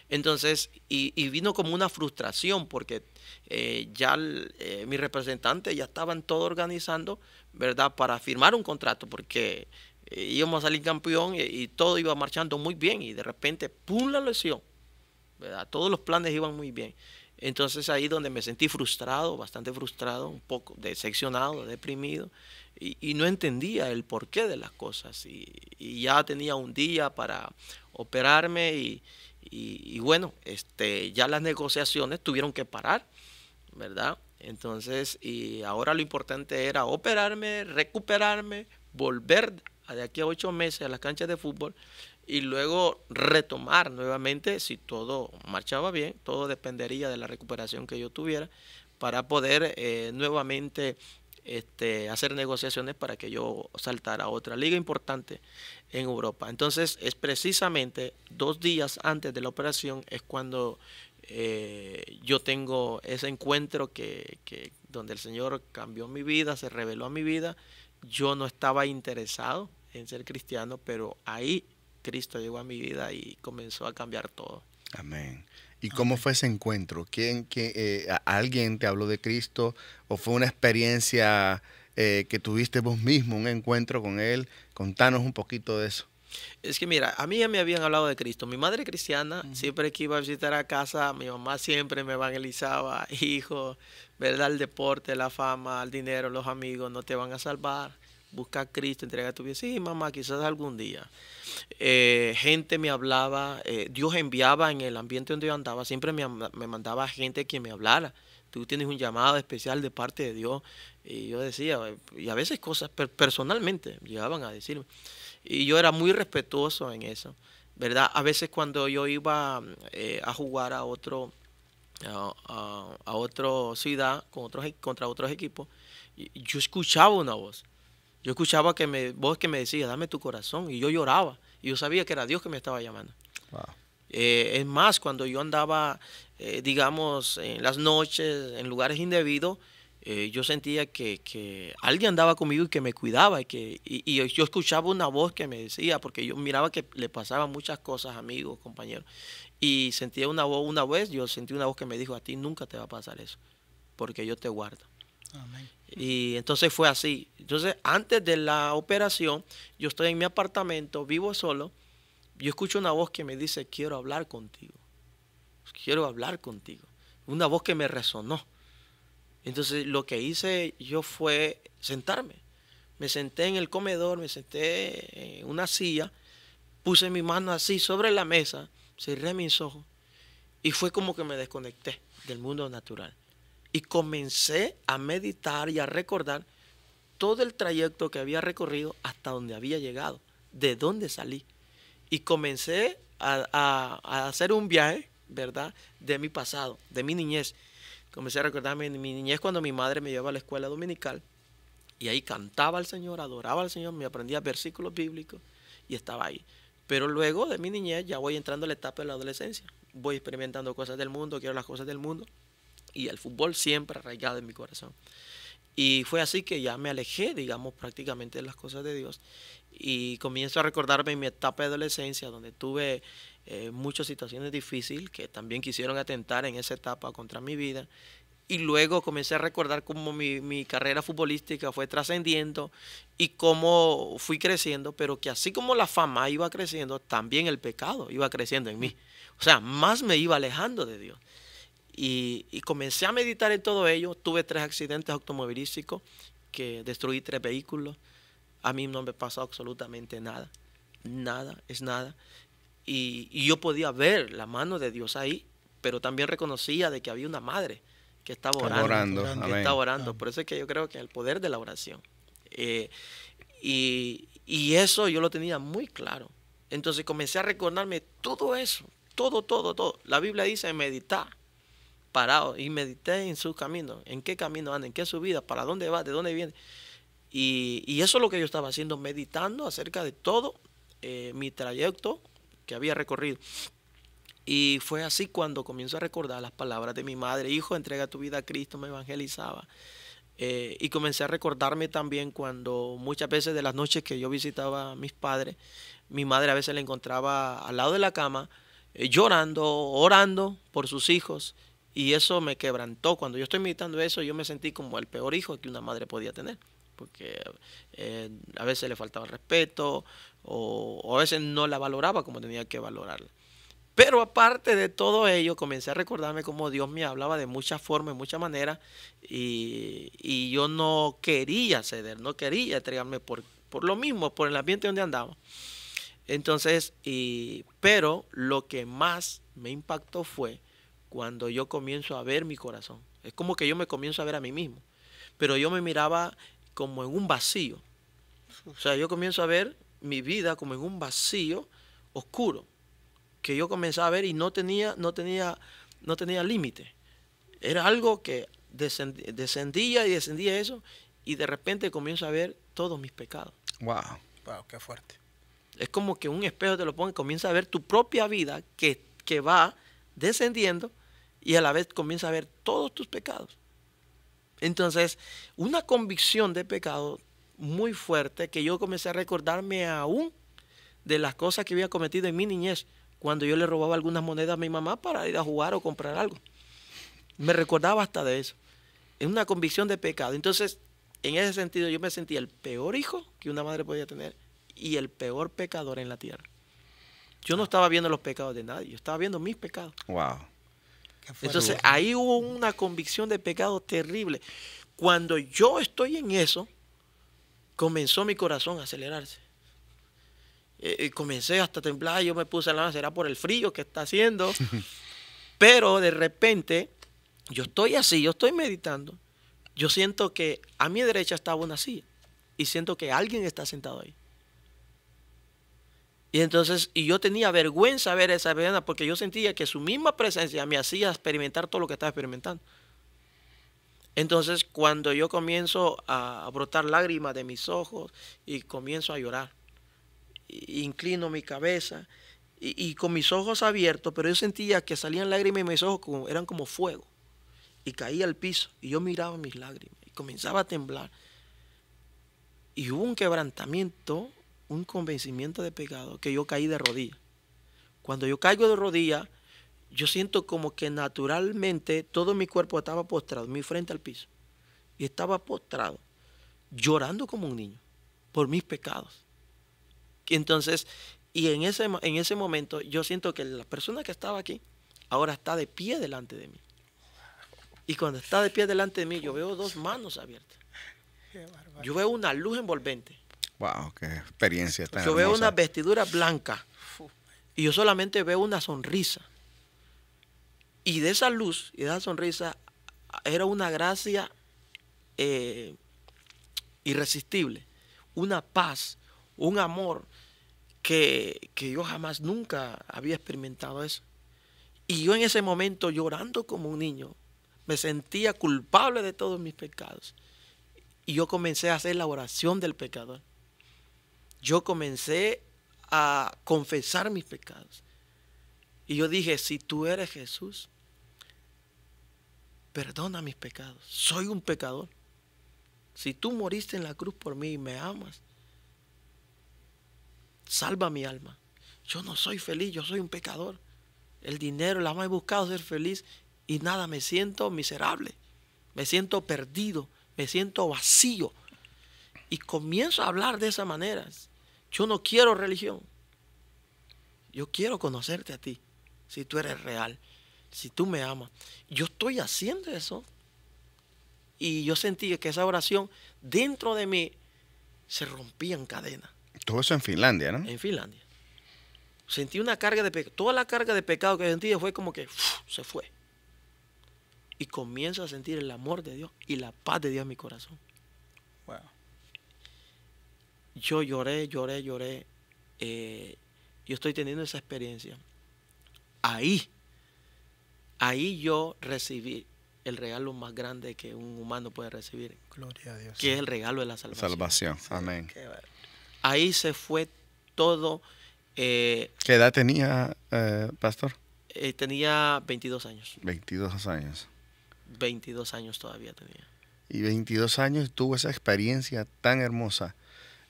Speaker 2: Entonces, y, vino como una frustración porque eh, ya mi representante ya estaban todo organizando ¿verdad? Para firmar un contrato, porque eh, íbamos a salir campeón y, todo iba marchando muy bien y de repente, ¡pum!, la lesión, ¿verdad? Todos los planes iban muy bien. Entonces ahí donde me sentí frustrado, bastante frustrado, un poco decepcionado, deprimido, y, no entendía el porqué de las cosas. Y, ya tenía un día para operarme y, bueno, este, ya las negociaciones tuvieron que parar, ¿verdad? Entonces, y ahora lo importante era operarme, recuperarme, volver de aquí a ocho meses a las canchas de fútbol y luego retomar nuevamente, si todo marchaba bien, todo dependería de la recuperación que yo tuviera, para poder eh, nuevamente este, hacer negociaciones para que yo saltara a otra liga importante en Europa. Entonces es precisamente dos días antes de la operación es cuando eh, yo tengo ese encuentro que, que, donde el Señor cambió mi vida, se reveló a mi vida. Yo no estaba interesado en ser cristiano, pero ahí Cristo llegó a mi vida y comenzó a cambiar todo.
Speaker 3: Amén. ¿Y cómo fue ese encuentro? ¿Quién, eh, ¿Alguien te habló de Cristo? ¿O fue una experiencia eh, que tuviste vos mismo, un encuentro con Él? Contanos un poquito de eso.
Speaker 2: Es que mira, a mí ya me habían hablado de Cristo. Mi madre cristiana, siempre que iba a visitar a casa, mi mamá siempre me evangelizaba, [LAUGHS] hijo, ¿verdad? El deporte, la fama, el dinero, los amigos no te van a salvar. Busca a Cristo, entrega tu vida. Sí, mamá, quizás algún día. Eh, gente me hablaba, eh, Dios enviaba en el ambiente donde yo andaba, siempre me, me mandaba gente que me hablara tú tienes un llamado especial de parte de Dios. Y yo decía, y a veces cosas personalmente llegaban a decirme. Y yo era muy respetuoso en eso, ¿verdad? A veces cuando yo iba eh, a jugar a otro, a, otra ciudad con otros, e, contra otros equipos, yo escuchaba una voz. Yo escuchaba que me, voz que me decía, dame tu corazón. Y yo lloraba. Y yo sabía que era Dios que me estaba llamando. Eh, es más, cuando yo andaba, eh, digamos, en las noches, en lugares indebidos, eh, yo sentía que, alguien andaba conmigo y que me cuidaba y que y, yo escuchaba una voz que me decía, porque yo miraba que le pasaban muchas cosas, amigos, compañeros, y sentía una voz, una vez yo sentí una voz que me dijo, a ti nunca te va a pasar eso, porque yo te guardo. Amén. Y entonces fue así. Entonces, antes de la operación, yo estoy en mi apartamento, vivo solo, yo escucho una voz que me dice, quiero hablar contigo, quiero hablar contigo. Una voz que me resonó entonces lo que hice yo fue sentarme. Me senté en el comedor, me senté en una silla, puse mi mano así sobre la mesa, cerré mis ojos y fue como que me desconecté del mundo natural. Y comencé a meditar y a recordar todo el trayecto que había recorrido hasta donde había llegado, de dónde salí. Y comencé a, a hacer un viaje, ¿verdad? De mi pasado, de mi niñez Comencé a recordar mi, mi niñez cuando mi madre me llevaba a la escuela dominical y ahí cantaba al Señor, adoraba al Señor, me aprendía versículos bíblicos y estaba ahí. Pero luego de mi niñez ya voy entrando a la etapa de la adolescencia. Voy experimentando cosas del mundo, quiero las cosas del mundo y el fútbol siempre arraigado en mi corazón. Y fue así que ya me alejé, digamos, prácticamente de las cosas de Dios. Y comienzo a recordarme en mi etapa de adolescencia, donde tuve eh, muchas situaciones difíciles que también quisieron atentar en esa etapa contra mi vida. Y luego comencé a recordar cómo mi, carrera futbolística fue trascendiendo y cómo fui creciendo, pero que así como la fama iba creciendo, también el pecado iba creciendo en mí. O sea, más me iba alejando de Dios. Y, y comencé a meditar en todo ello. Tuve tres accidentes automovilísticos que destruí tres vehículos. A mí no me pasó absolutamente nada. Nada, es nada. Y, yo podía ver la mano de Dios ahí, pero también reconocía de que había una madre que estaba orando. orando. Que estaba orando. Por eso es que yo creo que el poder de la oración. Eh, y, eso yo lo tenía muy claro. Entonces comencé a recordarme todo eso, todo, todo, todo. La Biblia dice meditar, parado, y medité en su camino. en qué camino anda, en qué vida, para dónde va, de dónde viene. Y, eso es lo que yo estaba haciendo, meditando acerca de todo eh, mi trayecto que había recorrido. Y fue así cuando comienzo a recordar las palabras de mi madre, hijo, entrega tu vida a Cristo, me evangelizaba. Eh, y comencé a recordarme también cuando muchas veces de las noches que yo visitaba a mis padres, mi madre a veces la encontraba al lado de la cama, eh, llorando, orando por sus hijos. Y eso me quebrantó. Cuando yo estoy meditando eso, yo me sentí como el peor hijo que una madre podía tener porque eh, a veces le faltaba respeto o, a veces no la valoraba como tenía que valorarla. Pero aparte de todo ello, comencé a recordarme cómo Dios me hablaba de muchas formas, de muchas maneras, y, yo no quería ceder, no quería entregarme por, por lo mismo, por el ambiente donde andaba. Entonces, y, pero lo que más me impactó fue cuando yo comienzo a ver mi corazón. Es como que yo me comienzo a ver a mí mismo. Pero yo me miraba como en un vacío. O sea, yo comienzo a ver mi vida como en un vacío oscuro que yo comenzaba a ver y no tenía no tenía no tenía límite. Era algo que descendía y descendía eso y de repente comienzo a ver todos mis pecados. Wow, wow, qué fuerte. Es como que un espejo te lo pone, comienza a ver tu propia vida que, que va descendiendo y a la vez comienza a ver todos tus pecados. Entonces, una convicción de pecado muy fuerte que yo comencé a recordarme aún de las cosas que había cometido en mi niñez, cuando yo le robaba algunas monedas a mi mamá para ir a jugar o comprar algo. Me recordaba hasta de eso. Es una convicción de pecado. Entonces, en ese sentido, yo me sentía el peor hijo que una madre podía tener y el peor pecador en la tierra. Yo no estaba viendo los pecados de nadie, yo estaba viendo mis pecados. Wow. Entonces ahí hubo una convicción de pecado terrible. Cuando yo estoy en eso, comenzó mi corazón a acelerarse. Eh, eh, comencé hasta temblar, yo me puse a la será por el frío que está haciendo. [LAUGHS] Pero de repente, yo estoy así, yo estoy meditando. Yo siento que a mi derecha estaba una silla y siento que alguien está sentado ahí. Y entonces, y yo tenía vergüenza ver esa persona porque yo sentía que su misma presencia me hacía experimentar todo lo que estaba experimentando. Entonces, cuando yo comienzo a brotar lágrimas de mis ojos y comienzo a llorar, inclino mi cabeza y, con mis ojos abiertos, pero yo sentía que salían lágrimas y mis ojos como, eran como fuego. Y caía al piso y yo miraba mis lágrimas y comenzaba a temblar. Y hubo un quebrantamiento un convencimiento de pecado que yo caí de rodillas. Cuando yo caigo de rodillas, yo siento como que naturalmente todo mi cuerpo estaba postrado, mi frente al piso. Y estaba postrado, llorando como un niño, por mis pecados. entonces, y en ese, en ese momento yo siento que la persona que estaba aquí ahora está de pie delante de mí. Y cuando está de pie delante de mí, yo veo dos manos abiertas. Yo veo una luz envolvente. Wow, qué experiencia tan Yo veo una vestidura blanca y yo solamente veo una sonrisa. Y de esa luz y de esa sonrisa era una gracia eh, irresistible, una paz, un amor que, que yo jamás, nunca había experimentado eso. Y yo en ese momento llorando como un niño, me sentía culpable de todos mis pecados. Y yo comencé a hacer la oración del pecador yo comencé a confesar mis pecados. Y yo dije, si tú eres Jesús, perdona mis pecados. Soy un pecador. Si tú moriste en la cruz por mí y me amas, salva mi alma. Yo no soy feliz, yo soy un pecador. El dinero, la más he buscado ser feliz y nada, me siento miserable, me siento perdido, me siento vacío y comienzo a hablar de esa manera. Yo no quiero religión. Yo quiero conocerte a ti, si tú eres real, si tú me amas. Yo estoy haciendo eso. Y yo sentí que esa oración dentro de mí se rompía en cadena.
Speaker 3: Todo eso en Finlandia, ¿no?
Speaker 2: En Finlandia. Sentí una carga de pecado. Toda la carga de pecado que sentí fue como que se fue. Y comienzo a sentir el amor de Dios y la paz de Dios en mi corazón. Wow yo lloré, lloré, lloré. Eh, yo estoy teniendo esa experiencia. Ahí, ahí yo recibí el regalo más grande que un humano puede recibir. Gloria a Dios. Que es el regalo de la salvación.
Speaker 3: Salvación, amén.
Speaker 2: Ahí se fue todo. Eh,
Speaker 3: ¿Qué edad tenía, eh, pastor?
Speaker 2: tenía 22 años.
Speaker 3: 22 años.
Speaker 2: 22 años todavía tenía.
Speaker 3: Y 22 años tuvo esa experiencia tan hermosa.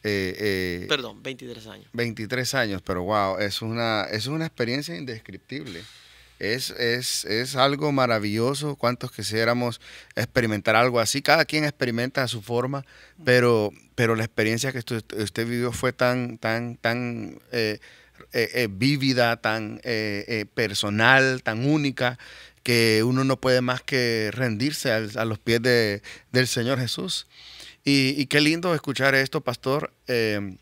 Speaker 3: Eh, eh, Perdón,
Speaker 2: 23 años.
Speaker 3: 23 años, pero wow, es una, es una experiencia indescriptible. Es, es, algo maravilloso, cuántos quisiéramos experimentar algo así, cada quien experimenta a su forma, pero, pero la experiencia que usted, vivió fue tan, tan, tan eh, eh vívida, tan personal, tan única, que uno no puede más que rendirse a los pies del Señor Jesús. Y, qué lindo escuchar esto, pastor. Em,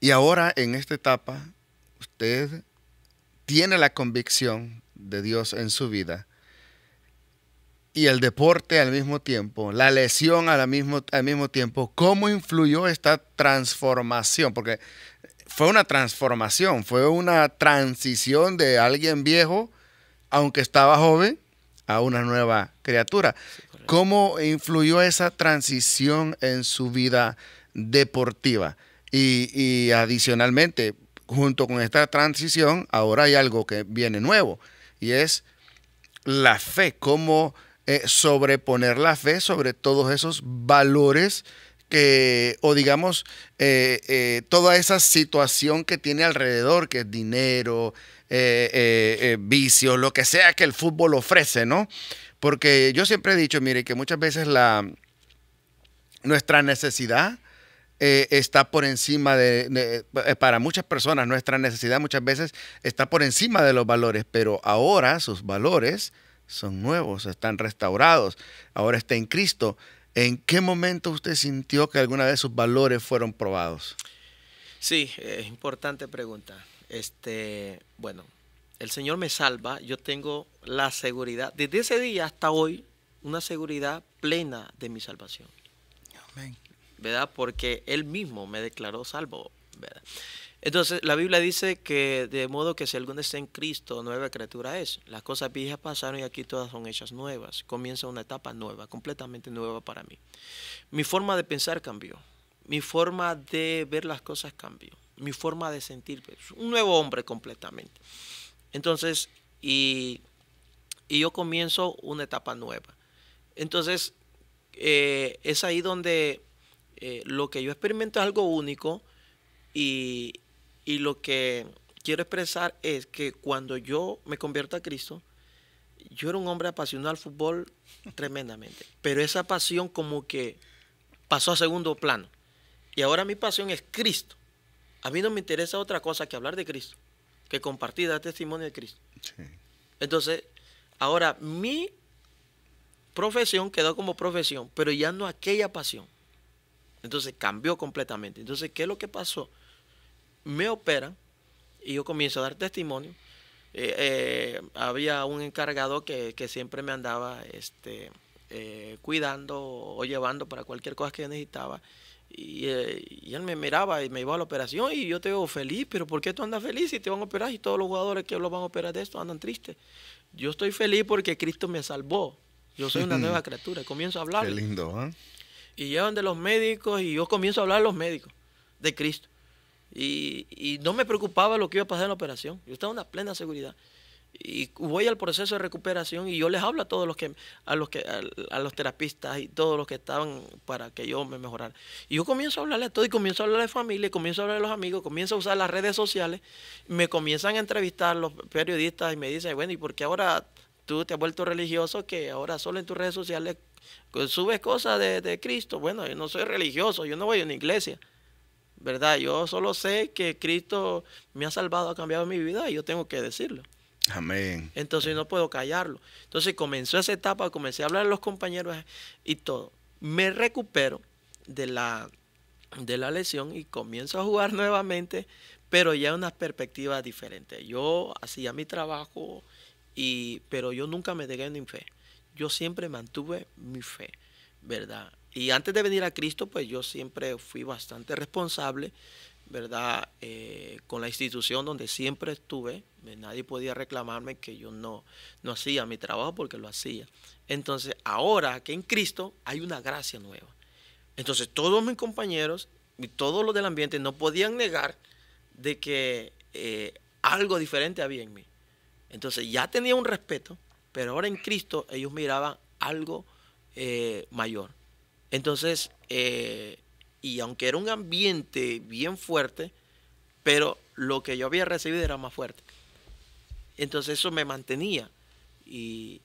Speaker 3: y ahora, en esta etapa, usted tiene la convicción de Dios en su vida y el deporte al mismo tiempo, la lesión al mismo, al mismo tiempo, ¿cómo influyó esta transformación? Porque fue una transformación, fue una transición de alguien viejo, aunque estaba joven, a una nueva criatura. ¿Cómo influyó esa transición en su vida deportiva? Y, adicionalmente, junto con esta transición, ahora hay algo que viene nuevo y es la fe, cómo eh, sobreponer la fe sobre todos esos valores que, o digamos, eh, eh, toda esa situación que tiene alrededor, que es dinero, eh, vicios, lo que sea que el fútbol ofrece, ¿no? Porque yo siempre he dicho, mire, que muchas veces la, nuestra necesidad eh, está por encima de, eh, para muchas personas, nuestra necesidad muchas veces está por encima de los valores, pero ahora sus valores son nuevos, están restaurados, ahora está en Cristo. ¿En qué momento usted sintió que alguna vez sus valores fueron probados?
Speaker 2: Sí, es eh, importante pregunta. Este, bueno, el Señor me salva, yo tengo la seguridad, desde ese día hasta hoy, una seguridad plena de mi salvación. Amén. ¿Verdad? Porque Él mismo me declaró salvo. ¿verdad? Entonces, la Biblia dice que de modo que si alguno está en Cristo, nueva criatura es. Las cosas viejas pasaron y aquí todas son hechas nuevas. Comienza una etapa nueva, completamente nueva para mí. Mi forma de pensar cambió. Mi forma de ver las cosas cambió. Mi forma de sentir. Un nuevo hombre completamente. Entonces, y, yo comienzo una etapa nueva. Entonces, eh, es ahí donde eh, lo que yo experimento es algo único y, y lo que quiero expresar es que cuando yo me convierto a Cristo, yo era un hombre apasionado al fútbol [LAUGHS] tremendamente, pero esa pasión como que pasó a segundo plano. Y ahora mi pasión es Cristo. A mí no me interesa otra cosa que hablar de Cristo que compartí, dar testimonio de Cristo. Entonces, ahora mi profesión quedó como profesión, pero ya no aquella pasión. Entonces cambió completamente. Entonces, ¿qué es lo que pasó? Me operan y yo comienzo a dar testimonio. Eh, eh, había un encargado que, siempre me andaba este, eh, cuidando o llevando para cualquier cosa que necesitaba. Eh, y, él me miraba y me iba a la operación y yo te veo feliz, pero ¿por qué tú andas feliz si te van a operar y todos los jugadores que lo van a operar de esto andan tristes? Yo estoy feliz porque Cristo me salvó. Yo soy una [LAUGHS] nueva criatura. Comienzo a hablar. Qué lindo, ¿eh? Y llevan de los médicos y yo comienzo a hablar a los médicos de Cristo. Y, y no me preocupaba lo que iba a pasar en la operación. Yo estaba en plena seguridad y voy al proceso de recuperación y yo les hablo a todos los que a los que a, los terapistas y todos los que estaban para que yo me mejorara. Y yo comienzo a hablarle a todo y comienzo a hablar de familia, comienzo a hablar a los amigos, comienzo a usar las redes sociales, me comienzan a entrevistar los periodistas y me dicen, "Bueno, ¿y por qué ahora tú te has vuelto religioso que ahora solo en tus redes sociales subes cosas de, de Cristo?" Bueno, yo no soy religioso, yo no voy a una iglesia. ¿Verdad? Yo solo sé que Cristo me ha salvado, ha cambiado mi vida y yo tengo que decirlo. Amén. Entonces no puedo callarlo. Entonces comenzó esa etapa, comencé a hablar a los compañeros y todo. Me recupero de la, de la lesión y comienzo a jugar [LAUGHS] nuevamente, pero ya una perspectiva diferente Yo hacía mi trabajo, y, pero yo nunca me dejé en fe. Yo siempre mantuve mi fe, ¿verdad? Y antes de venir a Cristo, pues yo siempre fui bastante responsable, ¿verdad? Eh, con la institución donde siempre estuve, eh, nadie podía reclamarme que yo no, no hacía mi trabajo porque lo hacía. Entonces, ahora que en Cristo hay una gracia nueva. Entonces, todos mis compañeros y todos los del ambiente no podían negar de que eh, algo diferente había en mí. Entonces, ya tenía un respeto, pero ahora en Cristo ellos miraban algo mayor. Entonces, y aunque era un ambiente bien fuerte, pero lo que yo había recibido era más fuerte. Entonces eso me mantenía. Y,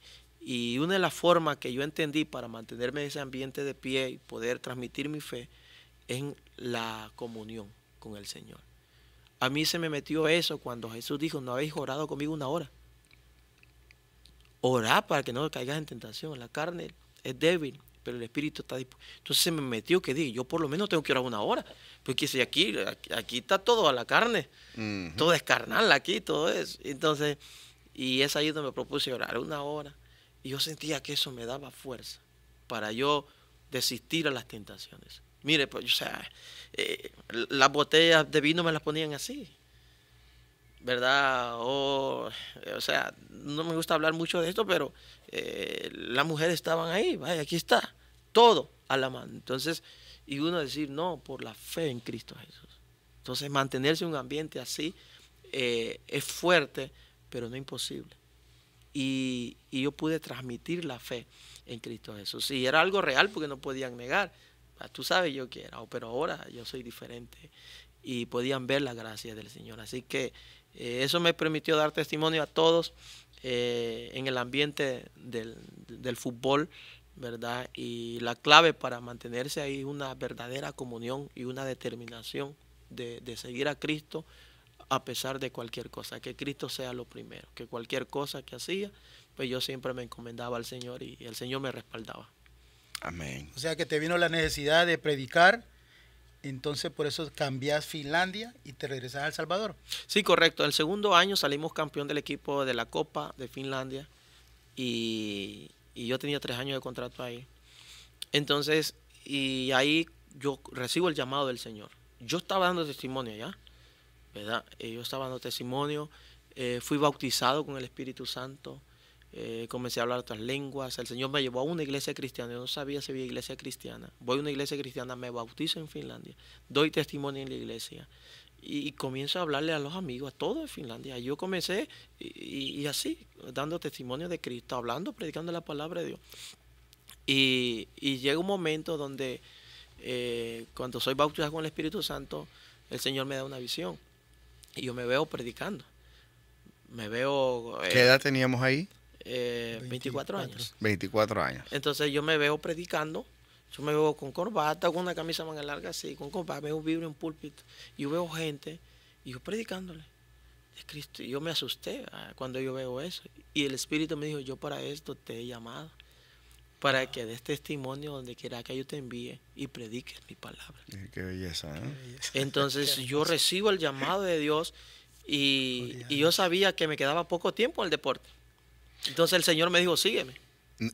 Speaker 2: una de las formas que yo entendí para mantenerme en ese ambiente de pie y poder transmitir mi fe es en la comunión con el Señor. A mí se me metió eso cuando Jesús dijo, no habéis orado conmigo una hora. Orá para que no caigas en tentación. La carne es débil pero el espíritu está dispuesto. Entonces se me metió que dije, yo por lo menos tengo que orar una hora, porque aquí, aquí está todo a la carne, todo es carnal aquí, todo es. Entonces, y es ahí donde me propuse orar una hora, y yo sentía que eso me daba fuerza para yo desistir a las tentaciones. Mire, pues, o sea, eh, las botellas de vino me las ponían así, ¿verdad? Oh, o, sea, no me gusta hablar mucho de esto, pero eh, las mujeres estaban ahí, vaya, aquí está, todo a la mano. Entonces, y uno decir, no, por la fe en Cristo Jesús. Entonces, mantenerse en un ambiente así eh, es fuerte, pero no imposible. Y, y, yo pude transmitir la fe en Cristo Jesús. Y era algo real porque no podían negar. Ah, tú sabes yo que era, pero ahora yo soy diferente y podían ver la gracia del Señor. Así que eh, eso me permitió dar testimonio a todos eh, en el ambiente del, fútbol, ¿verdad? Y la clave para mantenerse ahí es una verdadera comunión y una determinación de, de seguir a Cristo a pesar de cualquier cosa, que Cristo sea lo primero, que cualquier cosa que hacía, pues yo siempre me encomendaba al Señor y el Señor me respaldaba. Amén.
Speaker 1: O sea que te vino la necesidad de predicar, entonces, por eso cambias Finlandia y te regresas a El Salvador.
Speaker 2: Sí, correcto. El segundo año salimos campeón del equipo de la Copa de Finlandia y, yo tenía tres años de contrato ahí. Entonces, y ahí yo recibo el llamado del Señor. Yo estaba dando testimonio ya, ¿verdad? Eh, yo estaba dando testimonio, eh, fui bautizado con el Espíritu Santo, eh, comencé a hablar otras lenguas. El Señor me llevó a una iglesia cristiana. Yo no sabía si había iglesia cristiana. Voy a una iglesia cristiana, me bautizo en Finlandia, doy testimonio en la iglesia y, comienzo a hablarle a los amigos, a todos en Finlandia. Yo comencé y, así, dando testimonio de Cristo, hablando, predicando la palabra de Dios. Y, llega un momento donde eh, cuando soy bautizado con el Espíritu Santo, el Señor me da una visión y yo me veo predicando. Me veo... Eh, ¿Qué edad
Speaker 3: teníamos ahí?
Speaker 2: 24, eh, años.
Speaker 3: 24 años.
Speaker 2: Entonces yo me veo predicando, yo me veo con corbata, con una camisa más larga así, con corbata, veo vidrio, en púlpito, yo veo gente, y yo predicándole de Cristo. Y yo me asusté ah, cuando yo veo eso. Y el Espíritu me dijo, yo para esto te he llamado, para que des testimonio donde quiera que yo te envíe y prediques mi palabra.
Speaker 3: Qué belleza, ¿eh? Entonces
Speaker 2: yo recibo el llamado de Dios y yo sabía que me quedaba poco tiempo en el deporte. Entonces el Señor me dijo, sígueme.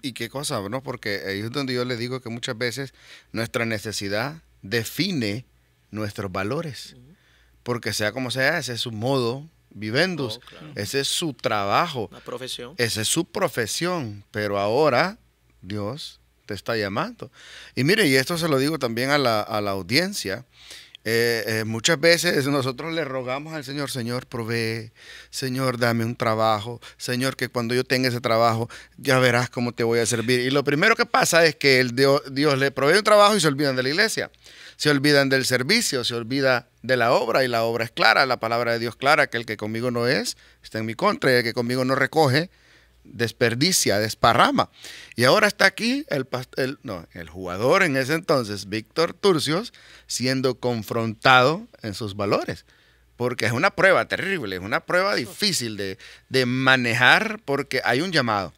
Speaker 3: Y qué cosa, ¿no? Porque ahí es donde yo le digo que muchas veces nuestra necesidad define nuestros valores. Porque sea como sea, ese es su modo vivendus, oh, ese es su trabajo. profesión. Esa es su profesión. Pero ahora Dios te está llamando. Y mire, y esto se lo digo también a la, a la audiencia, eh, eh, muchas veces nosotros le rogamos al Señor, Señor, provee, Señor, dame un trabajo, Señor, que cuando yo tenga ese trabajo, ya verás cómo te voy a servir. Y lo primero que pasa es que el Dios, le provee un trabajo y se olvidan de la iglesia, se olvidan del servicio, se olvida de la obra y la obra es clara, la palabra de Dios clara, que el que conmigo no es, está en mi contra y el que conmigo no recoge, desperdicia, desparrama. Y ahora está aquí el, el, jugador en ese entonces, Víctor Turcios, siendo confrontado en sus valores. Porque es una prueba terrible, es una prueba difícil de, manejar porque hay un llamado.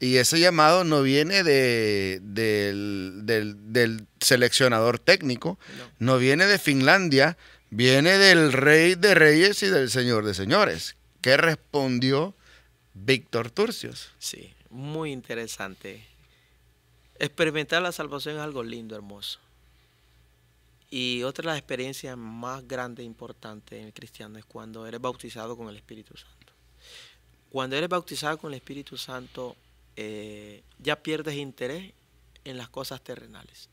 Speaker 3: Y ese llamado no viene de, del, seleccionador técnico, no. no viene de Finlandia, viene del rey de reyes y del señor de señores, que respondió Víctor Turcios. Sí,
Speaker 2: muy interesante. Experimentar la salvación es algo lindo, hermoso. Y otra de las experiencias más grandes e importantes en el cristiano es cuando eres bautizado con el Espíritu Santo. Cuando eres bautizado con el Espíritu Santo, eh, ya pierdes interés en las cosas terrenales.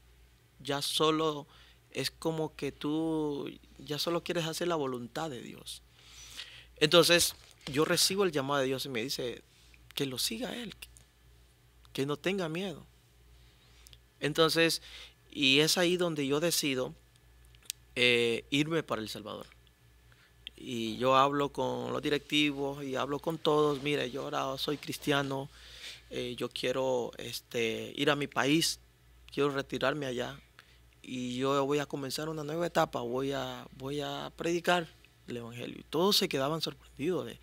Speaker 2: Ya solo es como que tú, ya solo quieres hacer la voluntad de Dios. Entonces, yo recibo el llamado de Dios y me dice que lo siga Él, que no tenga miedo. Entonces, y es ahí donde yo decido eh, irme para El Salvador. Y yo hablo con los directivos y hablo con todos, mire, yo ahora soy cristiano, eh, yo quiero este, ir a mi país, quiero retirarme allá y yo voy a comenzar una nueva etapa, voy a, voy a predicar el Evangelio. Y todos se quedaban sorprendidos de,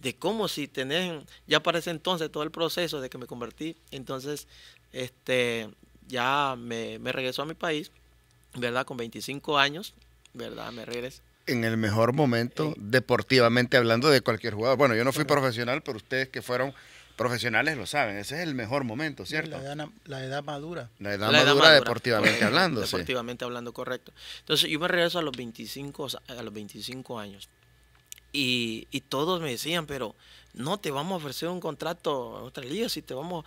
Speaker 2: de cómo si tenés, ya aparece entonces todo el proceso de que me convertí, entonces este, ya me, me a mi país, ¿verdad? Con 25 años, ¿verdad? Me regreso
Speaker 3: en el mejor momento, deportivamente hablando, de cualquier jugador. Bueno, yo no fui profesional, pero ustedes que fueron profesionales lo saben. Ese es el mejor momento, ¿cierto? La
Speaker 2: edad, la edad madura. La edad, madura, deportivamente hablando. Deportivamente hablando, correcto. Entonces yo me regreso a los 25, a los 25 años. Y, todos me decían, pero no te vamos a ofrecer un contrato a otra liga si te vamos.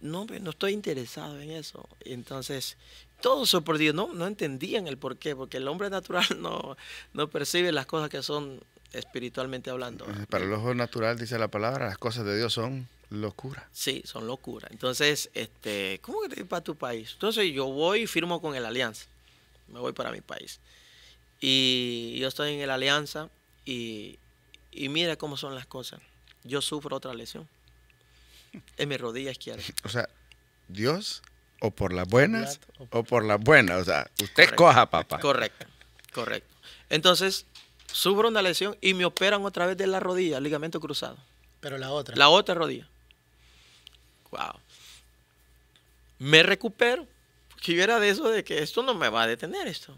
Speaker 2: No, no estoy interesado en eso. entonces, todos sorprendidos, no, no entendían el por qué, porque el hombre natural [LAUGHS] no, no percibe las cosas que son espiritualmente hablando. Eh, para
Speaker 3: el ojo natural, dice la palabra, las cosas de Dios son locura.
Speaker 2: Sí, son locura. Entonces, este, ¿cómo que te para tu país? Entonces yo voy y firmo con el Alianza. Me voy para mi país. Y yo estoy en el Alianza y, mira cómo son las cosas. Yo sufro otra lesión en mi rodilla izquierda. [LAUGHS]
Speaker 3: O sea, Dios o por las buenas o por las buenas. O sea, usted coja, papá.
Speaker 2: Correcto, correcto. Entonces, sufro una lesión y me operan otra vez de la rodilla, ligamento cruzado. Pero la otra. La otra rodilla. Wow. Me recupero, yo de eso de que esto no me va a detener esto.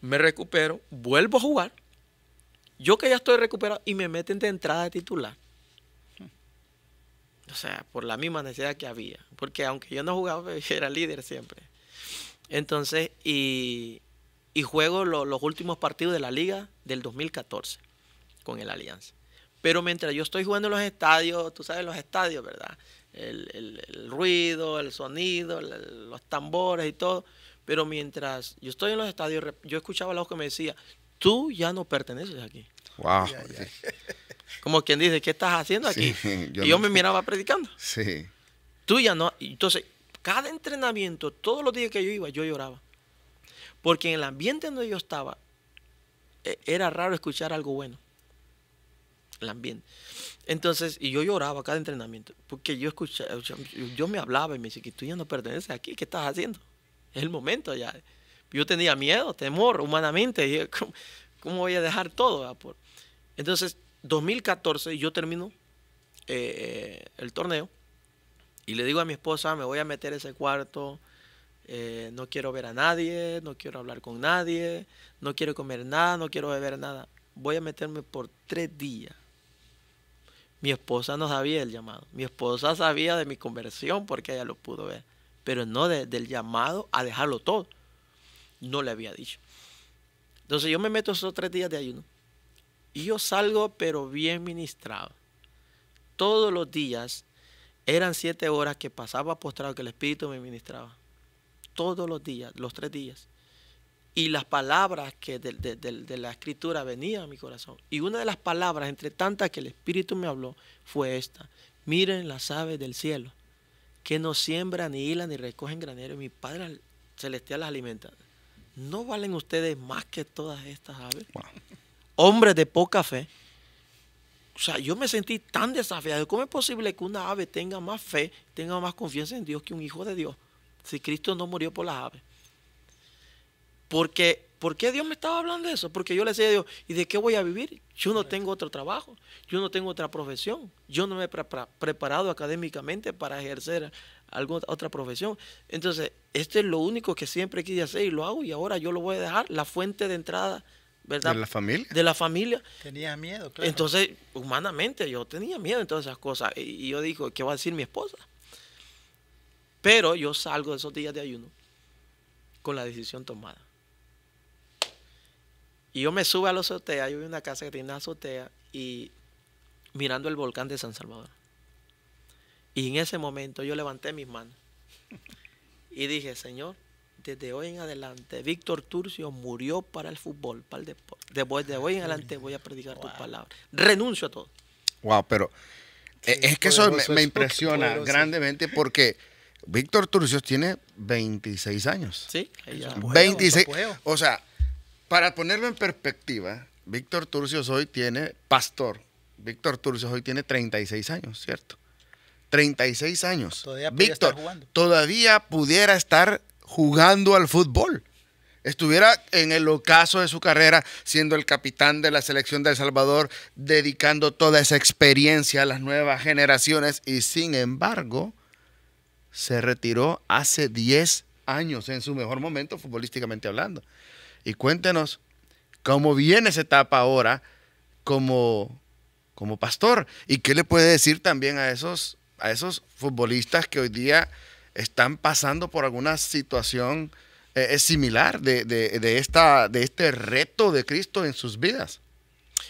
Speaker 2: Me recupero, vuelvo a jugar yo que ya estoy recuperado y me meten de entrada de titular. O sea, por la misma necesidad que había. Porque aunque yo no jugaba, [LAUGHS] era líder siempre. Entonces, y, y juego los últimos partidos de la liga del 2014 con el Alianza. Pero mientras yo estoy jugando en los estadios, tú sabes los estadios, ¿verdad? El, ruido, el sonido, los tambores y todo. Pero mientras yo estoy en los estadios, yo escuchaba a los que me decía, tú ya no perteneces aquí. Wow. [LAUGHS] Como quien dice, ¿qué estás haciendo aquí?
Speaker 3: [LAUGHS] yo y yo me
Speaker 2: miraba predicando. Sí. Tú ya no. Entonces, cada entrenamiento, todos los días que yo iba, yo lloraba. Porque en el ambiente donde yo estaba, e, era raro escuchar algo bueno. El ambiente. Entonces, y yo lloraba cada entrenamiento, porque yo escuchaba, yo, me hablaba y me decía, que tú ya no perteneces aquí, ¿qué estás haciendo? Es el momento ya. Yo tenía miedo, temor humanamente. ¿Cómo, cómo voy a dejar todo? Ah, Entonces, 2014 yo termino eh, el torneo y le digo a mi esposa, me voy a meter ese cuarto, eh, no quiero ver a nadie, no quiero hablar con nadie, no quiero comer nada, no quiero beber nada. Voy a meterme por tres días. Mi esposa no sabía el llamado. Mi esposa sabía de mi conversión porque ella lo pudo ver, pero no del llamado a dejarlo todo no le había dicho. Entonces yo me meto esos tres días de ayuno y yo salgo pero bien ministrado. Todos los días eran siete horas que pasaba postrado, que el Espíritu me ministraba. Todos los días, los tres días. Y las palabras que de, la escritura venían a mi corazón. Y una de las palabras, entre tantas que el Espíritu me habló, fue esta. Miren las aves del cielo, que no siembran ni hilan ni recogen granero. Mi Padre Celestial las alimenta. ¿no valen ustedes más que todas estas aves? Hombres de poca fe. O sea, yo me sentí tan desafiado. ¿Cómo es posible que una ave tenga más fe, tenga más confianza en Dios que un hijo de Dios? Si Cristo no murió por las aves. Porque, ¿Por qué Dios me estaba hablando de eso? Porque yo le decía a Dios, ¿y de qué voy a vivir? Yo no tengo otro trabajo, yo no tengo otra profesión, yo no me he preparado académicamente para ejercer alguna otra profesión. Entonces, esto es lo único que siempre quise hacer y lo hago y ahora yo lo voy a dejar, la fuente de entrada, ¿verdad? De la familia. De la familia.
Speaker 1: Tenía miedo,
Speaker 2: claro. Entonces, humanamente, yo tenía miedo en todas esas cosas. Y, yo digo, ¿qué va a decir mi esposa? Pero yo salgo de esos días de ayuno con la decisión tomada. Y yo me subo a la azotea, yo vi una casa que tiene una azotea y mirando el volcán de San Salvador. Y en ese momento yo levanté mis manos. [LAUGHS] Y dije, Señor, desde hoy en adelante, Víctor Turcio murió para el fútbol, para el deporte. de hoy en ah, adelante voy a predicar tu tus Renuncio a todo.
Speaker 3: Wow, pero eh, es que eso me, impresiona grandemente porque Víctor Turcios tiene 26 años.
Speaker 2: Sí, ella. 26.
Speaker 3: O sea, para ponerlo en perspectiva, Víctor Turcios hoy tiene pastor. Víctor Turcios hoy tiene 36 años, ¿cierto? 36 años. Víctor todavía pudiera estar jugando al fútbol. Estuviera en el ocaso de su carrera, siendo el capitán de la selección de El Salvador, dedicando toda esa experiencia a las nuevas generaciones y sin embargo se retiró hace 10 años en su mejor momento futbolísticamente hablando. Y cuéntenos cómo viene esa etapa ahora como, como pastor y qué le puede decir también a esos a esos futbolistas que hoy día están pasando por alguna situación eh, similar de, esta, de este reto de Cristo en sus vidas.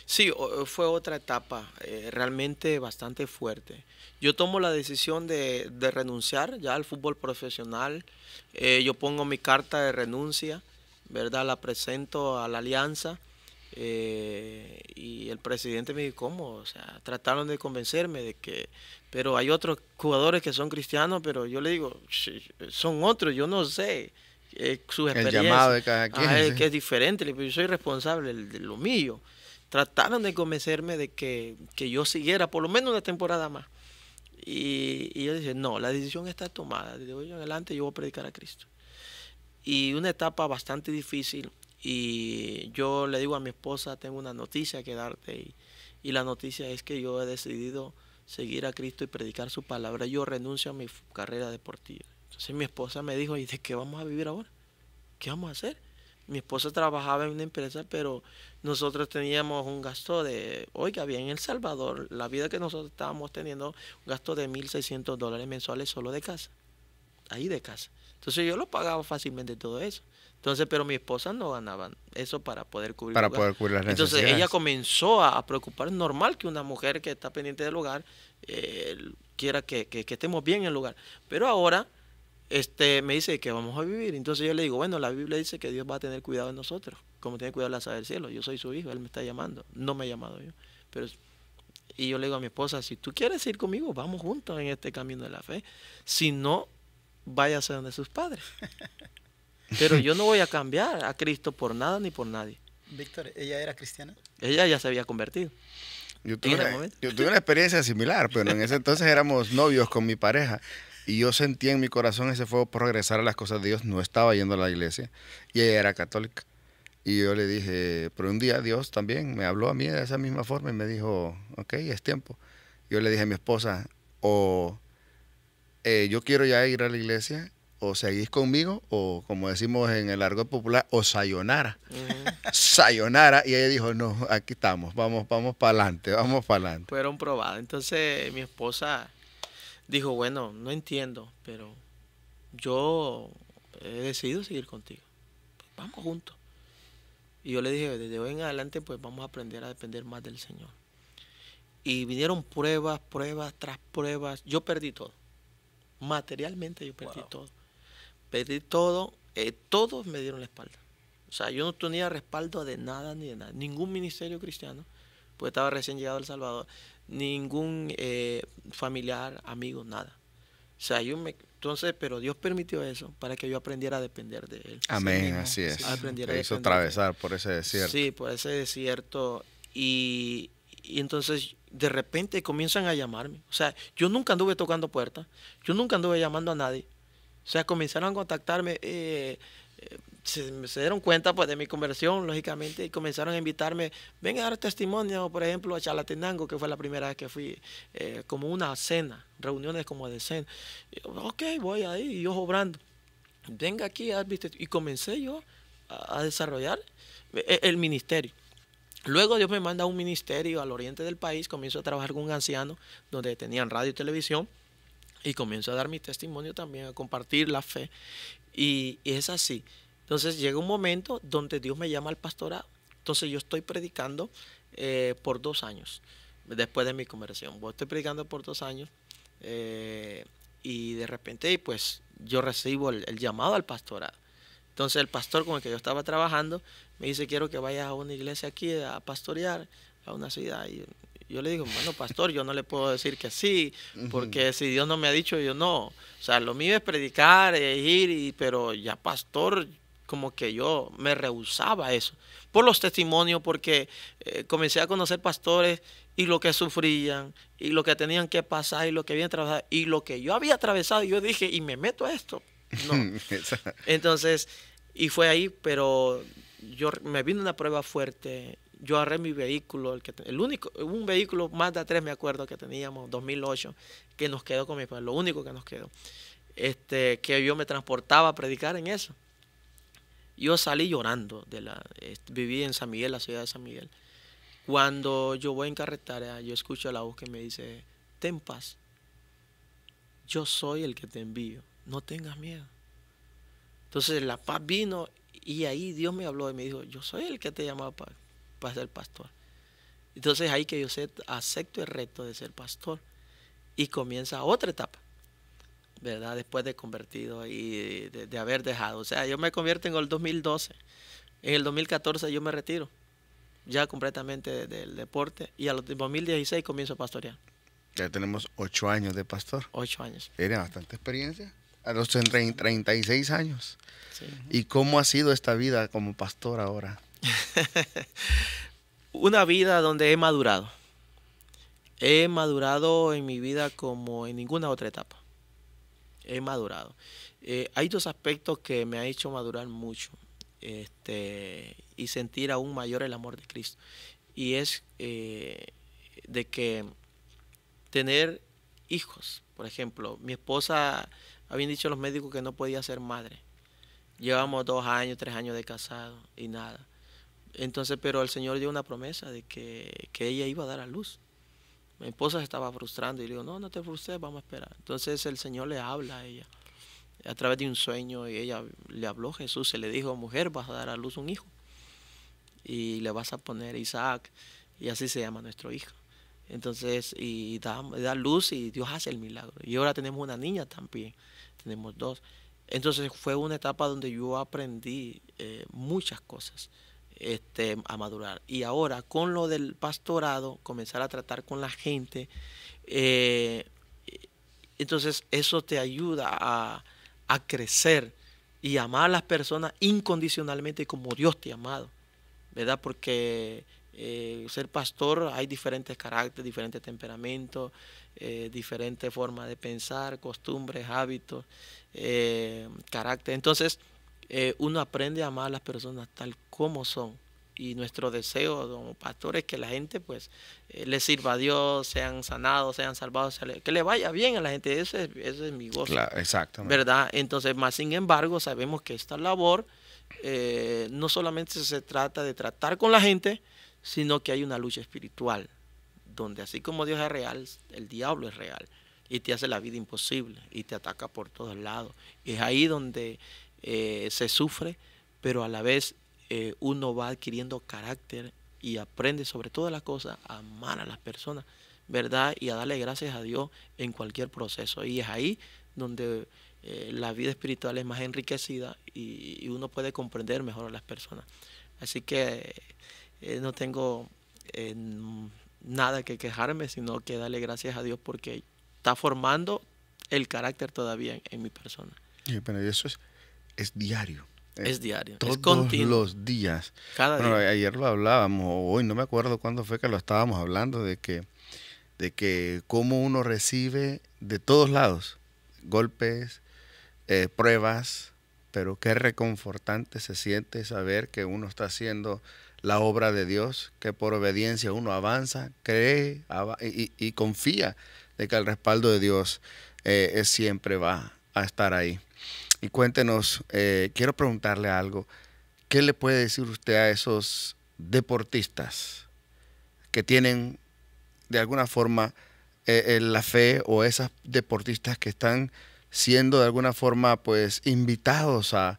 Speaker 2: Sí, eh, fue otra etapa eh, realmente bastante fuerte. Yo tomo la decisión de, renunciar ya al fútbol profesional. yo pongo mi carta de renuncia, ¿verdad? La presento a la alianza. y el presidente me dijo, ¿cómo? O sea, trataron de convencerme de que pero hay otros jugadores que son cristianos, pero yo le digo, son otros, yo no sé. Su eh, sus experiencias. que es diferente, yo soy responsable de lo mío. Trataron de convencerme de que, que yo siguiera por lo menos una temporada más. Y, y, yo dije, no, la decisión está tomada. De hoy en adelante yo voy a predicar a Cristo. Y una etapa bastante difícil. Y yo le digo a mi esposa, tengo una noticia que darte. y la noticia es que yo he decidido seguir a Cristo y predicar su palabra, yo renuncio a mi carrera deportiva. Entonces mi esposa me dijo, ¿y de qué vamos a vivir ahora? ¿Qué vamos a hacer? Mi esposa trabajaba en una empresa, pero nosotros teníamos un gasto de, oiga bien, en El Salvador, la vida que nosotros estábamos teniendo, un gasto de 1.600 dólares mensuales solo de casa, ahí de casa. Entonces yo lo pagaba fácilmente todo eso. Entonces, pero mi esposa no ganaba eso para poder cubrir Para poder cubrir las Entonces, ella comenzó a, preocupar. Es normal que una mujer que está pendiente del hogar eh, quiera que, estemos bien en el lugar. Pero ahora este, me dice que vamos a vivir. Entonces, yo le digo, bueno, la Biblia dice que Dios va a tener cuidado de nosotros, como tiene cuidado la Sala del cielo. Yo soy su hijo, él me está llamando. No me ha llamado yo. Pero y yo le digo a mi esposa, si tú quieres ir conmigo, vamos juntos en este camino de la fe. Si no, váyase donde sus padres. [LAUGHS] Pero [LAUGHS] yo no voy a cambiar a Cristo por nada ni por nadie.
Speaker 1: Víctor, ¿ella era cristiana?
Speaker 2: Ella ya se había convertido. Yo tuve, una,
Speaker 3: experiencia similar, pero en ese entonces éramos novios con mi pareja. Y yo sentía en mi corazón ese fuego por regresar a las cosas de Dios. No estaba yendo a la iglesia. Y ella era católica. Y yo le dije, pero un día Dios también me habló a mí de esa misma forma y me dijo, ok, es tiempo. Yo le dije a mi esposa, o eh, yo quiero ya ir a la iglesia o seguís conmigo, o como decimos en el argot popular, o sayonara. sayonara. Y ella dijo, no, aquí estamos, vamos, vamos para adelante, vamos para adelante.
Speaker 2: Fueron probadas. Entonces mi esposa dijo, bueno, no entiendo, pero yo he decidido seguir contigo. vamos juntos. Y yo le dije, desde hoy en adelante, pues vamos a aprender a depender más del Señor. Y vinieron pruebas, pruebas, tras pruebas. Yo perdí todo. Materialmente yo perdí todo Pedí todo, eh, todos me dieron la espalda. O sea, yo no tenía respaldo de nada ni de nada. Ningún ministerio cristiano, pues estaba recién llegado al Salvador, ningún eh, familiar, amigo, nada. O sea, yo me, entonces, pero Dios permitió eso para que yo aprendiera a depender de Él. Amén, así es. Aprendiera Te hizo atravesar por ese desierto. Sí, por ese desierto. Y, y, entonces, de repente comienzan a llamarme. O sea, yo nunca anduve tocando puertas, yo nunca anduve llamando a nadie. O sea, comenzaron a contactarme, eh, eh, se, dieron cuenta pues, de mi conversión, lógicamente, y comenzaron a invitarme, ven a dar testimonio, por ejemplo, a Chalatenango, que fue la primera vez que fui, eh, como una cena, reuniones como de cena. ok, voy ahí, y yo obrando. Venga aquí, y comencé yo a, desarrollar el, el ministerio. Luego Dios me manda a un ministerio al oriente del país, comienzo a trabajar con un anciano donde tenían radio y televisión. Y comienzo a dar mi testimonio también, a compartir la fe. Y, es así. Entonces llega un momento donde Dios me llama al pastorado. Entonces yo estoy predicando eh, por dos años, después de mi conversión. a estoy predicando por dos años eh, y de repente pues yo recibo el, llamado al pastorado. Entonces el pastor con el que yo estaba trabajando me dice, quiero que vayas a una iglesia aquí a pastorear, a una ciudad. Y yo le digo, bueno, pastor, yo no le puedo decir que sí, porque si Dios no me ha dicho, yo no. O sea, lo mío es predicar, e ir, y, pero ya pastor, como que yo me rehusaba eso. Por los testimonios, porque eh, comencé a conocer pastores y lo que sufrían, y lo que tenían que pasar, y lo que habían trabajar y lo que yo había atravesado, y yo dije, y me meto a esto.
Speaker 3: [LAUGHS]
Speaker 2: Entonces, y fue ahí, pero yo me vino una prueba fuerte yo agarré mi vehículo, el, que, el único, un vehículo más de tres me acuerdo que teníamos, 2008, que nos quedó con mi padre lo único que nos quedó, este, que yo me transportaba a predicar en eso. Yo salí llorando, de la, viví en San Miguel, la ciudad de San Miguel. Cuando yo voy en carretera, yo escucho la voz que me dice, ten paz, yo soy el que te envío, no tengas miedo. Entonces la paz vino y ahí Dios me habló y me dijo, yo soy el que te llamaba paz para ser pastor. Entonces ahí que yo acepto el reto de ser pastor y comienza otra etapa, ¿verdad? Después de convertido y de, haber dejado. O sea, yo me convierto en el 2012. En el 2014 yo me retiro ya completamente del deporte y a los 2016 comienzo a pastorear.
Speaker 3: Ya tenemos ocho años de pastor. Ocho años. Tiene bastante experiencia. A los 36 años. ¿Y cómo ha sido esta vida como pastor ahora?
Speaker 2: [LAUGHS] una vida donde he madurado. He madurado en mi vida como en ninguna otra etapa. He madurado. Eh, hay dos aspectos que me han hecho madurar mucho este, y sentir aún mayor el amor de Cristo. Y es eh, de que tener hijos, por ejemplo, mi esposa, habían dicho los médicos que no podía ser madre. Llevamos dos años, tres años de casado y nada. Entonces, pero el Señor dio una promesa de que, ella iba a dar a luz. Mi esposa se estaba frustrando y le digo, no, no te frustres, vamos a esperar. Entonces el Señor le habla a ella a través de un sueño y ella le habló a Jesús, se le dijo, mujer, vas a dar a luz un hijo y le vas a poner Isaac y así se llama nuestro hijo. Entonces, y da, luz y Dios hace el milagro. Y ahora tenemos una niña también, tenemos dos. Entonces fue una etapa donde yo aprendí eh, muchas cosas este, a madurar. Y ahora con lo del pastorado, comenzar a tratar con la gente, eh, entonces eso te ayuda a, crecer y amar a las personas incondicionalmente como Dios te ha amado, ¿verdad? Porque eh, ser pastor hay diferentes caracteres, diferentes temperamentos, eh, diferentes formas de pensar, costumbres, hábitos, carácter. Entonces, eh, uno aprende a amar a las personas tal como son. Y nuestro deseo como Pastor, es que la gente pues eh, le sirva a Dios, sean sanados, sean salvados, que le vaya bien a la gente. Ese, es mi gozo. exactamente. ¿Verdad? Entonces, más sin embargo, sabemos que esta labor eh, no solamente se trata de tratar con la gente, sino que hay una lucha espiritual, donde así como Dios es real, el diablo es real y te hace la vida imposible y te ataca por todos lados. Y es ahí donde eh, se sufre, pero a la vez eh, uno va adquiriendo carácter y aprende sobre todas las cosas a amar a las personas, ¿verdad? Y a darle gracias a Dios en cualquier proceso. Y es ahí donde eh, la vida espiritual es más enriquecida y, uno puede comprender mejor a las personas. Así que no tengo nada que quejarme, sino que darle gracias a Dios porque está formando el carácter todavía en, mi persona.
Speaker 3: eso es es diario. Es diario. Todos es los días. Cada Ayer lo hablábamos, hoy no me acuerdo cuándo fue que lo estábamos hablando, de que, de que cómo uno recibe de todos lados golpes, eh, pruebas, pero qué reconfortante se siente saber que uno está haciendo la obra de Dios, que por obediencia uno avanza, cree y, confía de que el respaldo de Dios eh, siempre va a estar ahí. Y cuéntenos, eh, quiero preguntarle algo. ¿Qué le puede decir usted a esos deportistas que tienen de alguna forma eh, eh, la fe o esas deportistas que están siendo de alguna forma pues invitados a,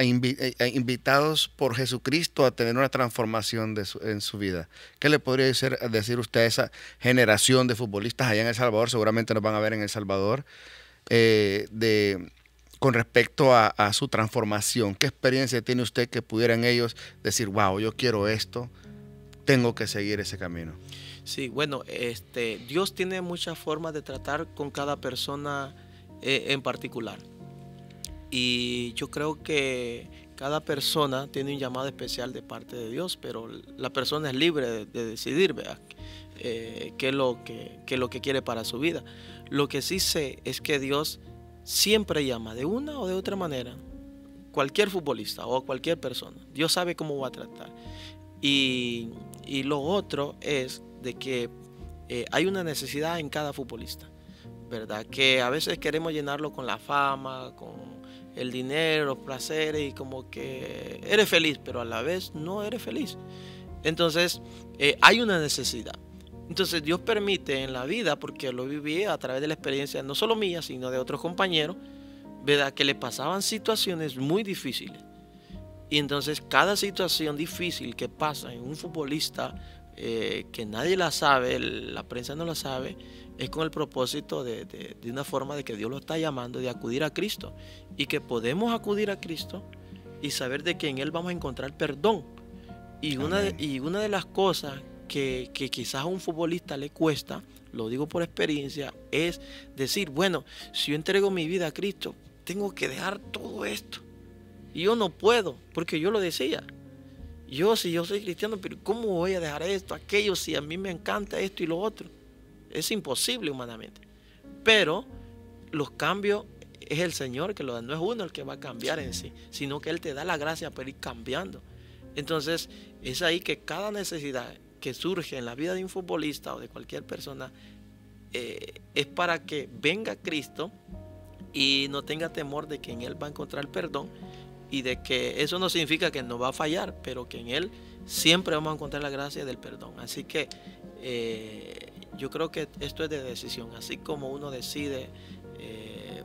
Speaker 3: invitados por Jesucristo a tener una transformación en su vida. ¿Qué le podría decir, decir usted a esa generación de futbolistas allá en El Salvador? Seguramente nos van a ver en El Salvador. Eh, de, con respecto a, su transformación? ¿Qué experiencia tiene usted que pudieran ellos decir, wow, yo quiero esto, tengo que seguir ese camino?
Speaker 2: Sí, bueno, este, Dios tiene muchas formas de tratar con cada persona eh, en particular. Y yo creo que cada persona tiene un llamado especial de parte de Dios, pero la persona es libre de, decidir, eh, qué, lo que, qué es lo que quiere para su vida. Lo que sí sé es que Dios siempre llama de una o de otra manera. Cualquier futbolista o cualquier persona. Dios sabe cómo va a tratar. Y, lo otro es de que eh, hay una necesidad en cada futbolista. ¿Verdad? Que a veces queremos llenarlo con la fama, con el dinero, los placeres y como que eres feliz, pero a la vez no eres feliz. Entonces, eh, hay una necesidad. Entonces Dios permite en la vida, porque lo viví a través de la experiencia no solo mía, sino de otros compañeros, ¿verdad? Que le pasaban situaciones muy difíciles. Y entonces cada situación difícil que pasa en un futbolista, eh, que nadie la sabe, la prensa no la sabe, es con el propósito de, una forma de que Dios lo está llamando, de acudir a Cristo. Y que podemos acudir a Cristo y saber de que en Él vamos a encontrar perdón. Y, una y una de las cosas que, quizás a un futbolista le cuesta, lo digo por experiencia, es decir, bueno, si yo entrego mi vida a Cristo, tengo que dejar todo esto. Y yo no puedo, porque yo lo decía. Yo, si yo soy cristiano, pero ¿cómo voy a dejar esto, aquello, si a mí me encanta esto y lo otro? Es imposible humanamente. Pero los cambios es el Señor que lo da, no es uno el que va a cambiar en sí, sino que Él te da la gracia para ir cambiando. Entonces, es ahí que cada necesidad, que surge en la vida de un futbolista o de cualquier persona eh, es para que venga Cristo y no tenga temor de que en Él va a encontrar perdón y de que eso no significa que no va a fallar, pero que en Él siempre vamos a encontrar la gracia del perdón. Así que eh, yo creo que esto es de decisión, así como uno decide eh,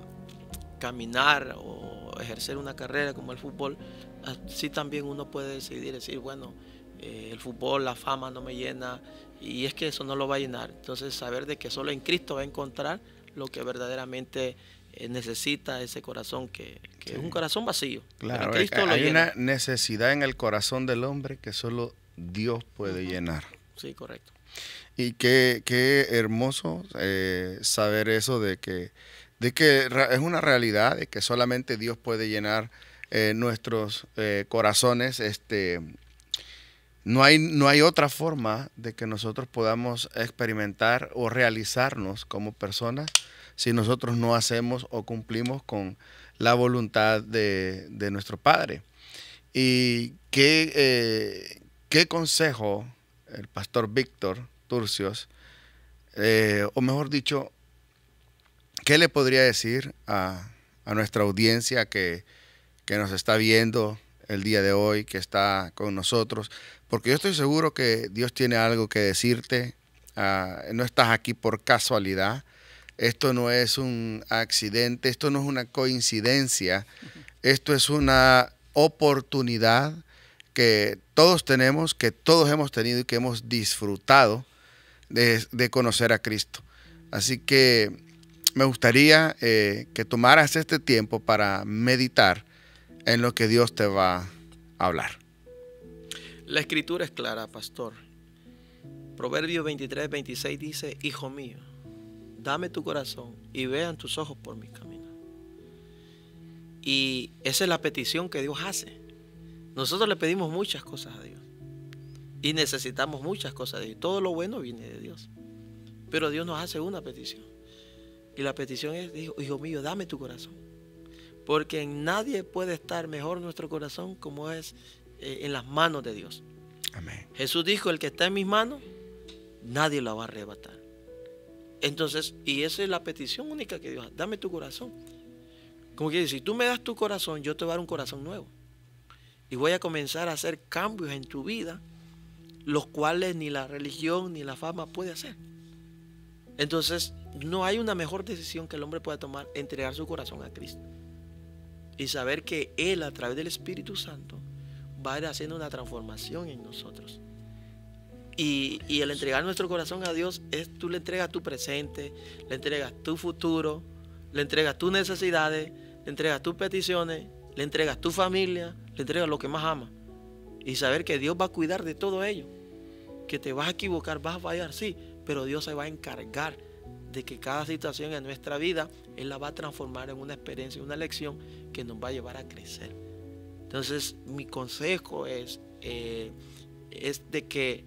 Speaker 2: caminar o ejercer una carrera como el fútbol, así también uno puede decidir decir, bueno, eh, el fútbol, la fama no me llena, y es que eso no lo va a llenar. Entonces saber de que solo en Cristo va a encontrar lo que verdaderamente eh, necesita ese corazón, que, es un corazón vacío. Claro, hay, una
Speaker 3: necesidad en el corazón del hombre que solo Dios puede llenar. Sí, correcto. Y qué, hermoso eh, saber eso de que, de que es una realidad, de que solamente Dios puede llenar nuestros corazones este, no hay, no hay otra forma de que nosotros podamos experimentar o realizarnos como personas si nosotros no hacemos o cumplimos con la voluntad de, nuestro Padre. ¿Y qué, eh, qué consejo el pastor Víctor Turcios, eh, o mejor dicho, ¿qué le podría decir a, nuestra audiencia que, que, nos está viendo el día de hoy, que está con nosotros, porque yo estoy seguro que Dios tiene algo que decirte. Ah, no estás aquí por casualidad. Esto no es un accidente, esto no es una coincidencia. Esto es una oportunidad que todos tenemos, que todos hemos tenido y que hemos disfrutado de, conocer a Cristo. Así que me gustaría eh, que tomaras este tiempo para meditar en lo que Dios te va a hablar.
Speaker 2: La escritura es clara, pastor. Proverbios 23, 26 dice, Hijo mío, dame tu corazón y vean tus ojos por mis caminos. Y esa es la petición que Dios hace. Nosotros le pedimos muchas cosas a Dios. Y necesitamos muchas cosas de Dios. Todo lo bueno viene de Dios. Pero Dios nos hace una petición. Y la petición es, Hijo mío, dame tu corazón porque en nadie puede estar mejor nuestro corazón como es eh, en las manos de Dios. Amén. Jesús dijo, el que está en mis manos, nadie lo va a arrebatar. Entonces, y esa es la petición única que Dios hace, dame tu corazón. Como que si tú me das tu corazón, yo te voy a dar un corazón nuevo. Y voy a comenzar a hacer cambios en tu vida, los cuales ni la religión ni la fama puede hacer. Entonces, no hay una mejor decisión que el hombre pueda tomar, entregar su corazón a Cristo y saber que Él a través del Espíritu Santo va a ir haciendo una transformación en nosotros. Y, el entregar nuestro corazón a Dios es tú le entregas tu presente, le entregas tu futuro, le entregas tus necesidades, le entregas tus peticiones, le entregas tu familia, le entregas lo que más amas. Y saber que Dios va a cuidar de todo ello. Que te vas a equivocar, vas a fallar, sí, pero Dios se va a encargar de que cada situación en nuestra vida Él la va a transformar en una experiencia, una lección que nos va a llevar a crecer. Entonces mi consejo es, eh, es de que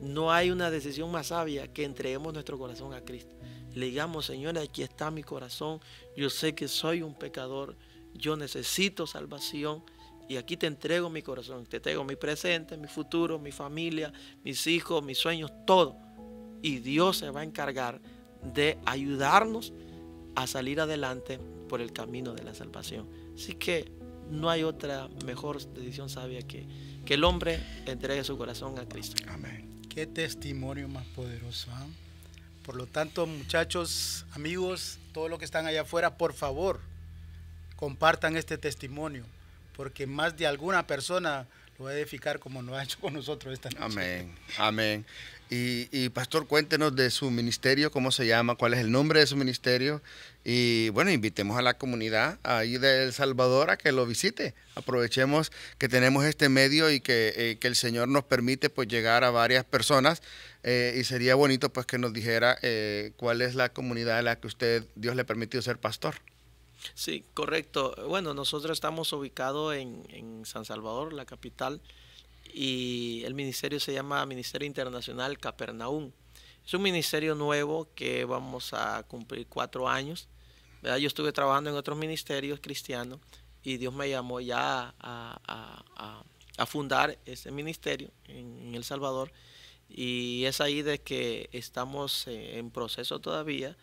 Speaker 2: no hay una decisión más sabia que entreguemos nuestro corazón a Cristo. Le digamos, Señor, aquí está mi corazón, yo sé que soy un pecador, yo necesito salvación y aquí te entrego mi corazón, te tengo mi presente, mi futuro, mi familia, mis hijos, mis sueños, todo. Y Dios se va a encargar de ayudarnos a salir adelante por el camino de la salvación. Así que no hay otra mejor decisión sabia que que el hombre entregue su corazón a Cristo. Amén.
Speaker 1: Qué testimonio más poderoso. ¿ah? Por lo tanto, muchachos, amigos, todos los que están allá afuera, por favor, compartan este testimonio, porque más de alguna persona lo va a edificar como lo ha hecho con nosotros esta noche.
Speaker 3: Amén, amén. Y, Pastor, cuéntenos de su ministerio, cómo se llama, cuál es el nombre de su ministerio. Y bueno, invitemos a la comunidad ahí de El Salvador a que lo visite. Aprovechemos que tenemos este medio y que, eh, el Señor nos permite pues llegar a varias personas. Eh, y sería bonito pues que nos dijera eh, cuál es la comunidad en la que usted, Dios le ha permitido ser pastor.
Speaker 2: Sí, correcto. Bueno, nosotros estamos ubicados en, en San Salvador, la capital y el ministerio se llama Ministerio Internacional Capernaum. Es un ministerio nuevo que vamos a cumplir cuatro años. Yo estuve trabajando en otros ministerios cristianos y Dios me llamó ya a, fundar ese ministerio en, El Salvador. Y es ahí de que estamos eh, en proceso todavía,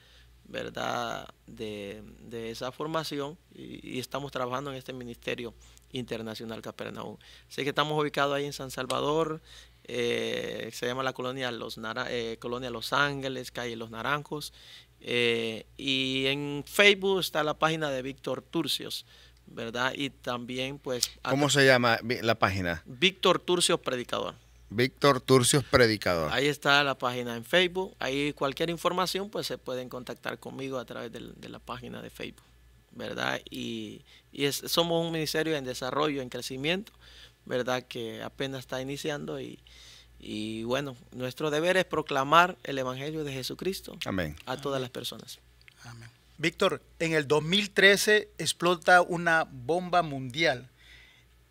Speaker 2: ¿verdad? De, esa formación y estamos trabajando en este ministerio Internacional Capernaum. Así que estamos ubicados ahí en San Salvador, eh, se llama la colonia Los, eh, colonia Los Ángeles, calle Los Naranjos. Eh, y en Facebook está la página de Víctor Turcios, ¿verdad? Y también pues...
Speaker 3: ¿Cómo se llama la página?
Speaker 2: Víctor Turcios Predicador.
Speaker 3: Víctor Turcios Predicador. Ahí
Speaker 2: está la página en Facebook. Ahí cualquier información pues se pueden contactar conmigo a través de la página de Facebook. ¿verdad? Y, es, somos un ministerio en desarrollo, en crecimiento, ¿verdad? Que apenas está iniciando y, bueno, nuestro deber es proclamar el Evangelio de Jesucristo a todas las personas. Amén. Víctor, en el 2013
Speaker 1: explota una bomba mundial.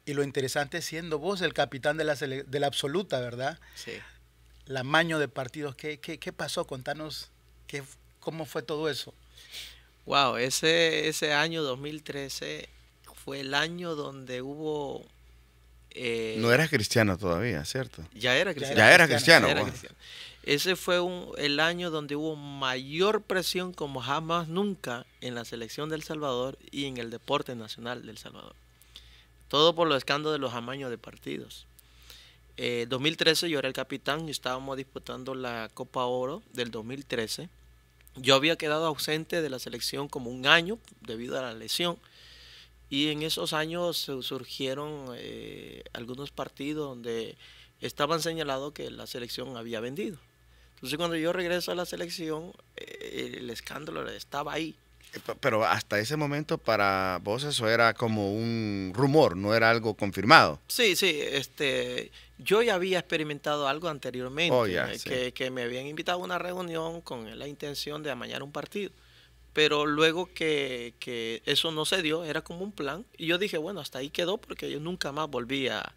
Speaker 1: Y lo interesante siendo vos el capitán de la, de la absoluta, ¿verdad? Sí. La maño de partidos. ¿Qué, pasó? Contanos qué,
Speaker 2: cómo fue todo eso. Wow, ese, ese año 2013 fue el año donde hubo... Eh, no eras cristiano
Speaker 3: todavía, ¿cierto? Ya era cristiano. Ya era cristiano.
Speaker 2: Ese fue el año donde hubo mayor presión como jamás nunca en la selección del Salvador y en el deporte nacional del Salvador. Todo por los escándalos de los amaños de partidos. En eh, 2013 yo era el capitán y estábamos disputando la Copa Oro del 2013 yo había quedado ausente de la selección como un año debido a la lesión. Y en esos años surgieron eh, algunos partidos donde estaban señalados que la selección había vendido. Entonces cuando yo regreso a la selección, eh, el escándalo estaba ahí.
Speaker 3: Eh, pero hasta ese momento para vos eso era como un rumor, no era algo confirmado.
Speaker 2: Sí, sí, este, yo ya había experimentado algo anteriormente, oh, eh, que, me habían invitado a una reunión con la intención de amañar un partido. Pero luego que, eso no se dio, era como un plan. Y yo dije, bueno, hasta ahí quedó porque yo nunca más volví a,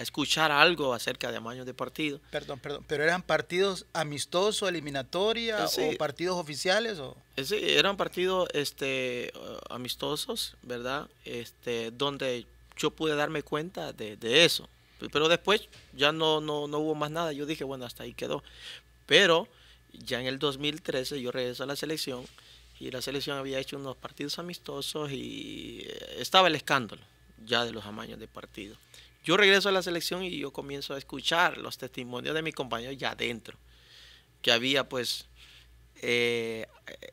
Speaker 2: escuchar algo acerca de amaños de partido. Perdón, perdón,
Speaker 1: pero eran partidos amistosos, eliminatorias eh, o partidos oficiales o
Speaker 2: eh, Sí, eran partidos este amistosos, ¿verdad? Este donde yo pude darme cuenta de eso pero después ya no, hubo más nada. Yo dije, bueno, hasta ahí quedó. Pero ya en el 2013 yo regreso a la selección y la selección había hecho unos partidos amistosos y eh, estaba el escándalo ya de los amaños de partido. Yo regreso a la selección y yo comienzo a escuchar los testimonios de mis compañeros ya adentro, que había pues, eh,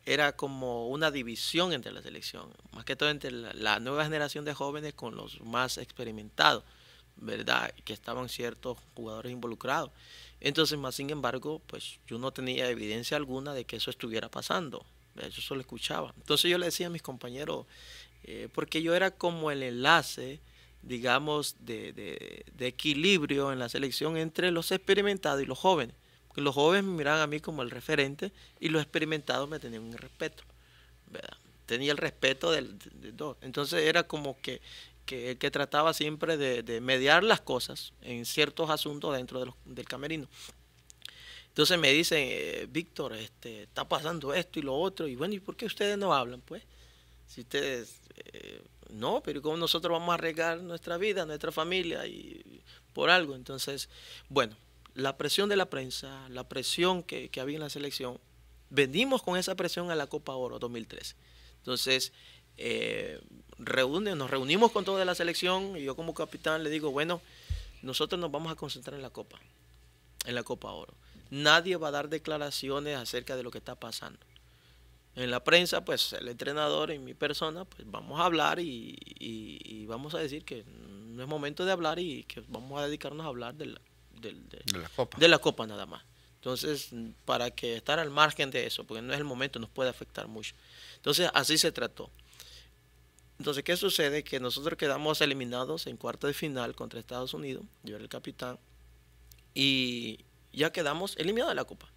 Speaker 2: era como una división entre la selección, más que todo entre la nueva generación de jóvenes con los más experimentados. ¿verdad? Que estaban ciertos jugadores involucrados. Entonces, más sin embargo, pues yo no tenía evidencia alguna de que eso estuviera pasando. Yo solo escuchaba. Entonces yo le decía a mis compañeros, eh, porque yo era como el enlace, digamos, de, equilibrio en la selección entre los experimentados y los jóvenes. los jóvenes me miraban a mí como el referente y los experimentados me tenían un respeto, Tenía el respeto del, de, dos Entonces era como que que, que trataba siempre de, de, mediar las cosas en ciertos asuntos dentro del camerino. Entonces me dicen, eh, Víctor, este, está pasando esto y lo otro, y bueno, ¿y por qué ustedes no hablan? Pues, si ustedes, eh, no, pero ¿cómo nosotros vamos a arriesgar nuestra vida, nuestra familia y por algo? Entonces, bueno, la presión de la prensa, la presión que, que había en la selección, venimos con esa presión a la Copa Oro 2013. Entonces, eh, reúne, nos reunimos con toda la selección y yo como capitán le digo, bueno, nosotros nos vamos a concentrar en la Copa, en la Copa Oro. Nadie va a dar declaraciones acerca de lo que está pasando. En la prensa, pues el entrenador y mi persona, pues vamos a hablar y, vamos a decir que no es momento de hablar y que vamos a dedicarnos a hablar de la, de, copa. De la copa nada más. Entonces, para que estar al margen de eso, porque no es el momento, nos puede afectar mucho. Entonces, así se trató. Entonces, ¿qué sucede? Que nosotros quedamos eliminados en cuarto de final contra Estados Unidos, yo era el capitán, y ya quedamos eliminados de la Copa.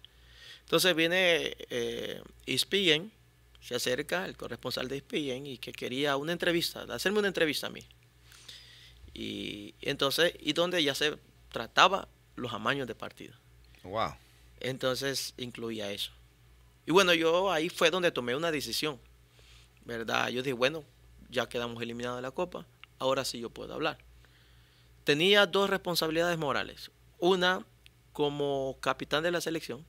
Speaker 2: Entonces viene eh, se acerca el corresponsal de ESPN y que quería una entrevista, hacerme una entrevista a mí. Y entonces, y donde ya se trataba los amaños de partido. Wow. Entonces incluía eso. Y bueno, yo ahí fue donde tomé una decisión, ¿verdad? Yo dije, bueno, ya quedamos eliminados de la Copa, ahora sí yo puedo hablar. Tenía dos responsabilidades morales. Una, como capitán de la selección,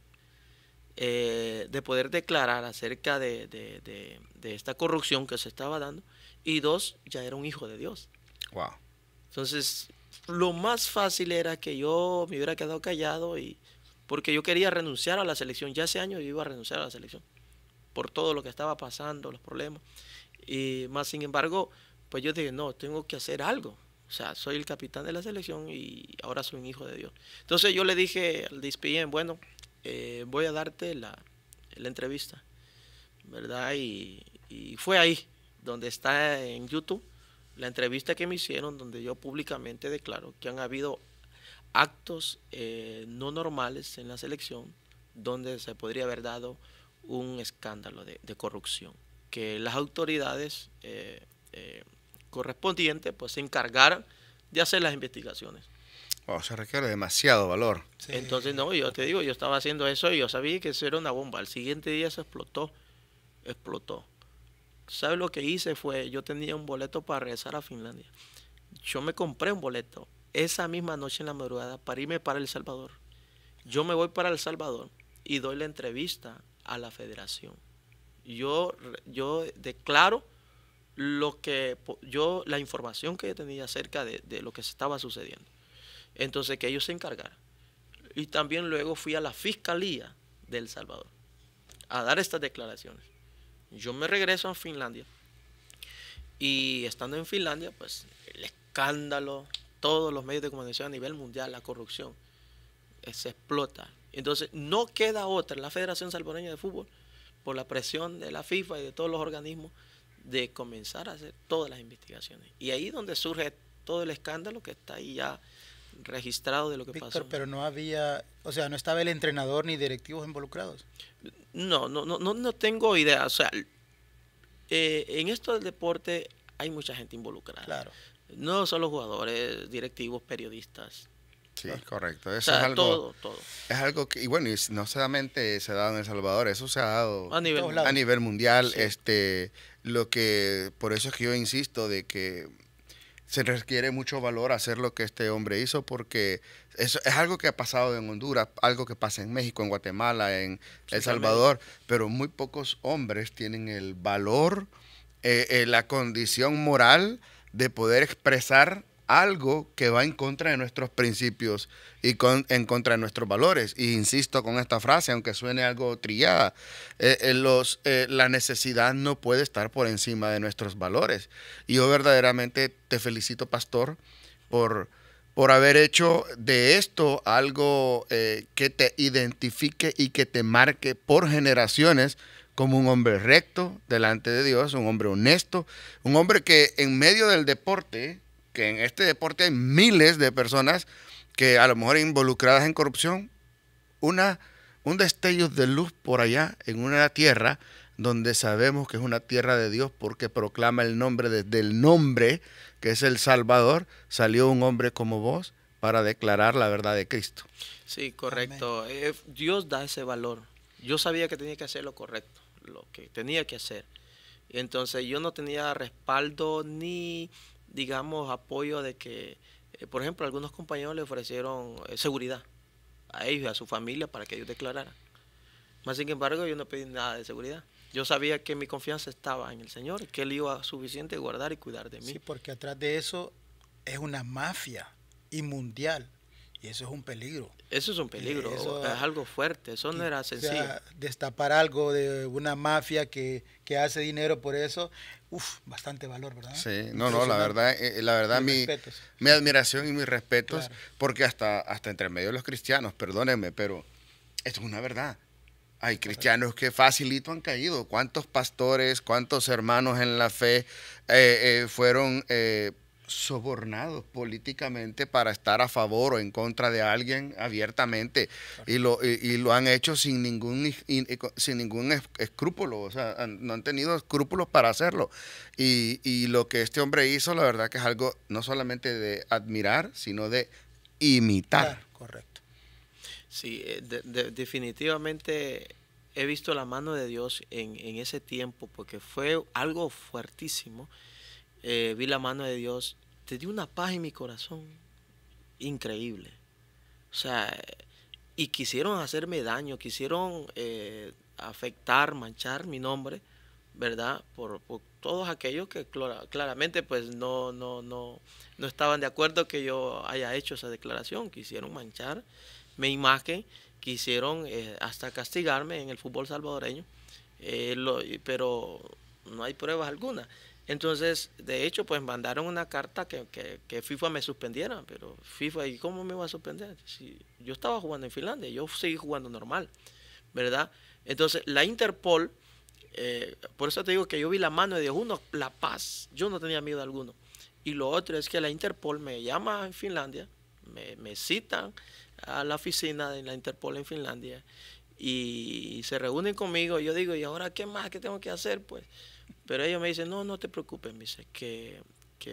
Speaker 2: eh, de poder declarar acerca de, esta corrupción que se estaba dando. Y dos, ya era un hijo de Dios. Wow. Entonces, lo más fácil era que yo me hubiera quedado callado y porque yo quería renunciar a la selección. Ya hace años yo iba a renunciar a la selección por todo lo que estaba pasando, los problemas. Y más sin embargo, pues yo dije, no, tengo que hacer algo. O sea, soy el capitán de la selección y ahora soy un hijo de Dios. Entonces yo le dije al DSPN, bueno, eh, voy a darte la, entrevista, ¿verdad? Y, fue ahí, donde está en YouTube, la entrevista que me hicieron, donde yo públicamente declaro que han habido actos eh, no normales en la selección, donde se podría haber dado un escándalo de corrupción que las autoridades eh, eh, correspondientes pues, se encargaran de hacer las investigaciones.
Speaker 3: se requiere demasiado valor.
Speaker 2: Entonces, no, yo te digo, yo estaba haciendo eso y yo sabía que eso era una bomba. Al siguiente día se explotó, explotó. ¿Sabes lo que hice? Fue, yo tenía un boleto para regresar a Finlandia. Yo me compré un boleto esa misma noche en la madrugada para irme para El Salvador. Yo me voy para El Salvador y doy la entrevista a la federación. Yo, yo declaro lo que yo, la información que yo tenía acerca de, de lo que estaba sucediendo. Entonces, que ellos se encargaran. Y también luego fui a la Fiscalía de Salvador a dar estas declaraciones. Yo me regreso a Finlandia. Y estando en Finlandia, pues el escándalo, todos los medios de comunicación a nivel mundial, la corrupción, eh, se explota. Entonces, no queda otra, la Federación Salvadoreña de Fútbol, por la presión de la FIFA y de todos los organismos de comenzar a hacer todas las investigaciones. Y ahí es donde surge todo el escándalo que está ahí ya registrado de lo que pasó. Pero
Speaker 1: no había, o sea, no estaba el entrenador ni directivos involucrados.
Speaker 2: No, no, no, no, no tengo idea. O sea, eh, en esto del deporte hay mucha gente involucrada. Claro. No solo jugadores, directivos, periodistas,
Speaker 3: Sí, correcto. Eso es algo, Es algo que, y bueno, y no solamente se ha dado en El Salvador, eso se ha dado a nivel, a nivel mundial. Este, lo que, por eso es que yo insisto de que se requiere mucho valor hacer lo que este hombre hizo porque eso es algo que ha pasado en Honduras, algo que pasa en México, en Guatemala, en El Salvador, pero muy pocos hombres tienen el valor, eh, eh, la condición moral de poder expresar algo que va en contra de nuestros principios y en contra de nuestros valores. Y insisto con esta frase, aunque suene algo trillada, eh, eh, los, eh, la necesidad no puede estar por encima de nuestros valores. yo verdaderamente te felicito, pastor, por, por haber hecho de esto algo que te identifique y que te marque por generaciones como un hombre recto delante de Dios, un hombre honesto, un hombre que en medio del deporte, en este deporte hay miles de personas que a lo mejor involucradas en corrupción, una, un destello de luz por allá en una tierra donde sabemos que es una tierra de Dios porque proclama el nombre desde el nombre que es el Salvador, salió un hombre como vos para declarar la verdad de Cristo.
Speaker 2: Sí, correcto. Eh, Dios da ese valor. Yo sabía que tenía que hacer lo correcto, lo que tenía que hacer. Entonces yo no tenía respaldo ni digamos, apoyo de que, eh, por ejemplo, algunos compañeros le ofrecieron eh, seguridad a ellos y a su familia para que ellos declararan. Más sin embargo, yo no pedí nada de seguridad. Yo sabía que mi confianza estaba en el Señor, que Él iba suficiente guardar y cuidar de mí. Sí,
Speaker 1: porque atrás de eso es una mafia y mundial y
Speaker 2: eso es un peligro. Eso es un peligro, es algo fuerte, eso no era sencillo.
Speaker 1: destapar algo de una mafia que, hace dinero por eso, uff, bastante valor, ¿verdad? Sí,
Speaker 3: no, no, eh, eh, la verdad, la verdad mi, admiración y mis respetos, porque hasta, hasta entre medio de los cristianos, perdónenme, pero esto es una verdad. Hay cristianos que facilito han caído. ¿Cuántos pastores, cuántos hermanos en la fe eh, fueron sobornados políticamente para estar a favor o en contra de alguien abiertamente y lo, y, lo han hecho sin ningún, sin ningún escrúpulo, o no han tenido escrúpulos para hacerlo. Y, lo que este hombre hizo, la verdad que es algo no solamente de admirar, sino de imitar.
Speaker 2: correcto. Sí, eh, definitivamente he visto la mano de Dios en, en ese tiempo porque fue algo fuertísimo eh, vi la mano de Dios, te dio una paz en mi corazón increíble. O sea, y quisieron hacerme daño, quisieron eh, afectar, manchar mi nombre, ¿verdad? Por, todos aquellos que claramente pues no, no, no, no estaban de acuerdo que yo haya hecho esa declaración, quisieron manchar mi imagen, quisieron eh, hasta castigarme en el fútbol salvadoreño, pero no hay pruebas alguna. Entonces, de hecho, pues mandaron una carta que, FIFA me suspendiera, pero FIFA, ¿y cómo me va a suspender? Si yo estaba jugando en Finlandia, yo seguí jugando normal, ¿verdad? Entonces, la Interpol, eh, por eso te digo que yo vi la mano de Dios, uno, la paz, yo no tenía miedo alguno. Y lo otro es que la Interpol me llama en Finlandia, me, me citan a la oficina de la Interpol en Finlandia y se reúnen conmigo. yo digo, ¿y ahora qué más? ¿Qué tengo que hacer? Pues pero ellos me dicen, no, no te preocupes, me dice, que,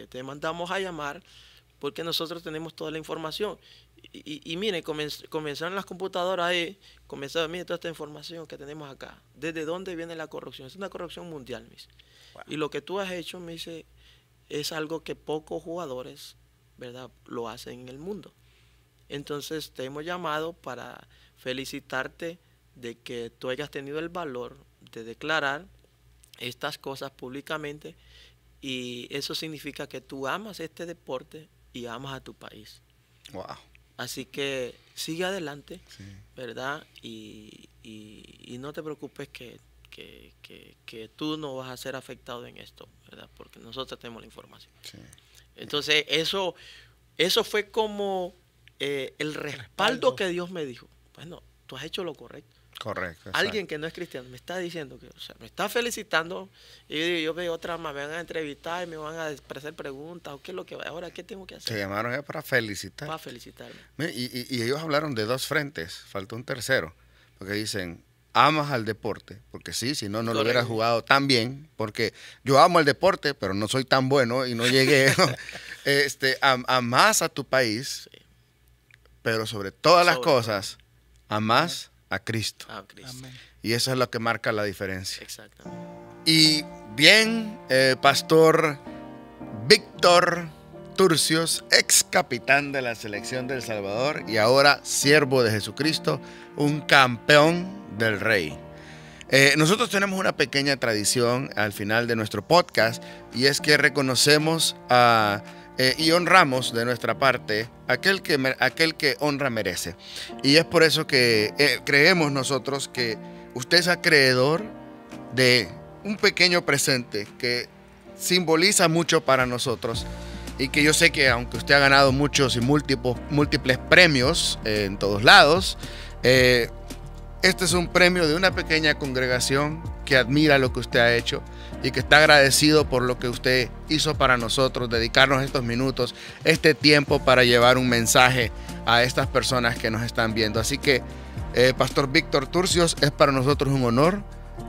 Speaker 2: te mandamos a llamar porque nosotros tenemos toda la información. Y, y, miren, comenzaron las computadoras ahí, comenzaron, miren toda esta información que tenemos acá. ¿Desde dónde viene la corrupción? Es una corrupción mundial, me Y lo que tú has hecho, me dice, es algo que pocos jugadores, ¿verdad?, lo hacen en el mundo. Entonces te hemos llamado para felicitarte de que tú hayas tenido el valor de declarar estas cosas públicamente y eso significa que tú amas este deporte y amas a tu país. Wow. Así que sigue adelante, ¿verdad? Y, no te preocupes que, tú no vas a ser afectado en esto, ¿verdad? Porque nosotros tenemos la información. Entonces, eso, eso fue como eh, el respaldo que Dios me dijo. Bueno, tú has hecho lo correcto. Correcto. Alguien que no es cristiano me está diciendo que, o sea, me está felicitando y yo, veo otra más, me van a entrevistar y me van a hacer preguntas o qué es lo que ahora qué tengo que hacer. Se
Speaker 3: llamaron para felicitar.
Speaker 2: Para felicitarme.
Speaker 3: Y, ellos hablaron de dos frentes, faltó un tercero, porque dicen, amas al deporte, porque sí, si no, no lo hubieras jugado tan bien, porque yo amo el deporte, pero no soy tan bueno y no llegué. [LAUGHS] este, a más a tu país, pero sobre todas las cosas, amas a Cristo. Y eso es lo que marca la diferencia. Exactamente. Y bien, eh, pastor Víctor Turcios, ex capitán de la selección del Salvador y ahora siervo de Jesucristo, un campeón del rey. Eh, nosotros tenemos una pequeña tradición al final de nuestro podcast y es que reconocemos a... Eh, y honramos de nuestra parte aquel que, aquel que honra merece. Y es por eso que eh, creemos nosotros que usted es acreedor de un pequeño presente que simboliza mucho para nosotros y que yo sé que aunque usted ha ganado muchos y múltiples, múltiples premios eh, en todos lados, este es un premio de una pequeña congregación que admira lo que usted ha hecho y que está agradecido por lo que usted hizo para nosotros, dedicarnos estos minutos, este tiempo para llevar un mensaje a estas personas que nos están viendo. Así que, eh, Pastor Víctor Turcios, es para nosotros un honor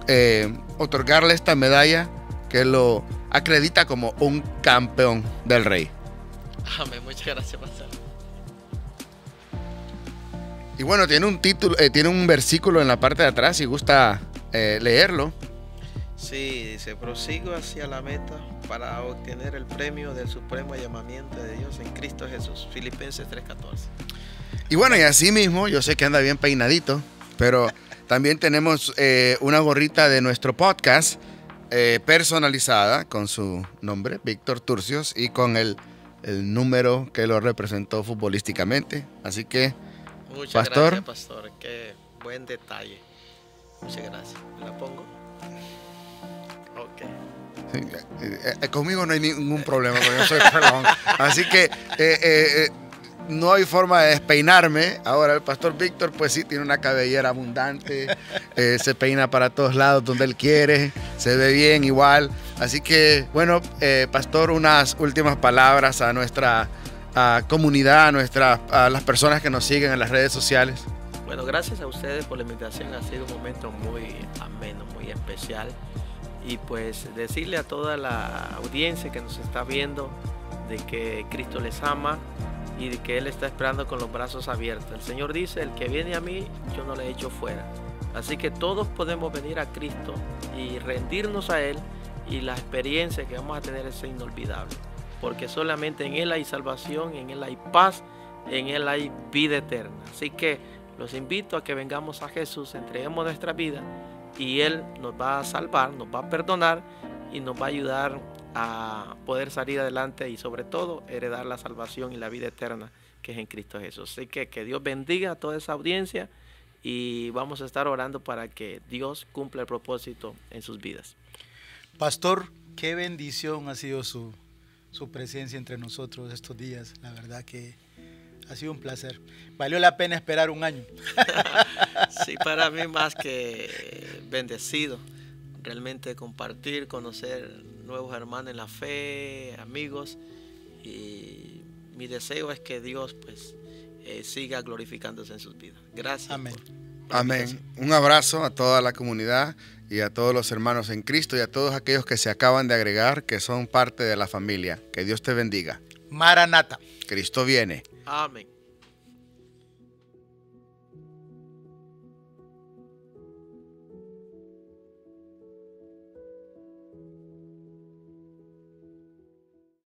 Speaker 3: eh, otorgarle esta medalla que lo acredita como un campeón del rey.
Speaker 2: Amén, muchas gracias, Pastor.
Speaker 3: Y bueno, tiene un título, eh, tiene un versículo en la parte de atrás, si gusta leerlo.
Speaker 2: Sí, dice, prosigo hacia la meta para obtener el premio del supremo llamamiento de Dios en Cristo Jesús. Filipenses 3:14.
Speaker 3: Y bueno, y así mismo, yo sé que anda bien peinadito, pero también tenemos eh, una gorrita de nuestro podcast eh, personalizada con su nombre, Víctor Turcios, y con el, número que lo representó futbolísticamente. Así que, Muchas pastor. Gracias,
Speaker 2: pastor. Qué buen detalle. Muchas gracias. la pongo?
Speaker 3: Eh, eh, conmigo no hay ningún problema, porque yo soy [LAUGHS] pelón. Así que eh, no hay forma de despeinarme. Ahora, el pastor Víctor, pues sí, tiene una cabellera abundante, se peina para todos lados donde él quiere, se ve bien igual. Así que, bueno, pastor, unas últimas palabras a nuestra comunidad, a, nuestras, a las personas que nos siguen en las redes sociales.
Speaker 2: Bueno, gracias a ustedes por la invitación. Ha sido un momento muy ameno, muy especial y pues decirle a toda la audiencia que nos está viendo de que Cristo les ama y de que Él está esperando con los brazos abiertos. El Señor dice, el que viene a mí, yo no le echo fuera. Así que todos podemos venir a Cristo y rendirnos a Él y la experiencia que vamos a tener es inolvidable. Porque solamente en Él hay salvación, en Él hay paz, en Él hay vida eterna. Así que los invito a que vengamos a Jesús, entreguemos nuestra vida y Él nos va a salvar, nos va a perdonar y nos va a ayudar a poder salir adelante y sobre todo heredar la salvación y la vida eterna que es en Cristo Jesús. Así que que Dios bendiga a toda esa audiencia y vamos a estar orando para que Dios cumpla el propósito en sus vidas.
Speaker 1: Pastor, qué bendición ha sido su, su presencia entre nosotros estos días. La verdad que ha sido un placer. Valió la pena esperar un año. [LAUGHS]
Speaker 2: [LAUGHS] sí, para mí más que bendecido. Realmente compartir, conocer nuevos hermanos en la fe, amigos. Y mi deseo es que Dios pues eh, siga glorificándose en sus vidas. Gracias. Amén.
Speaker 3: Amén. Un abrazo a toda la comunidad y a todos los hermanos en Cristo y a todos aquellos que se acaban de agregar, que son parte de la familia. Que Dios te bendiga.
Speaker 1: Maranata.
Speaker 3: Cristo viene. Amén.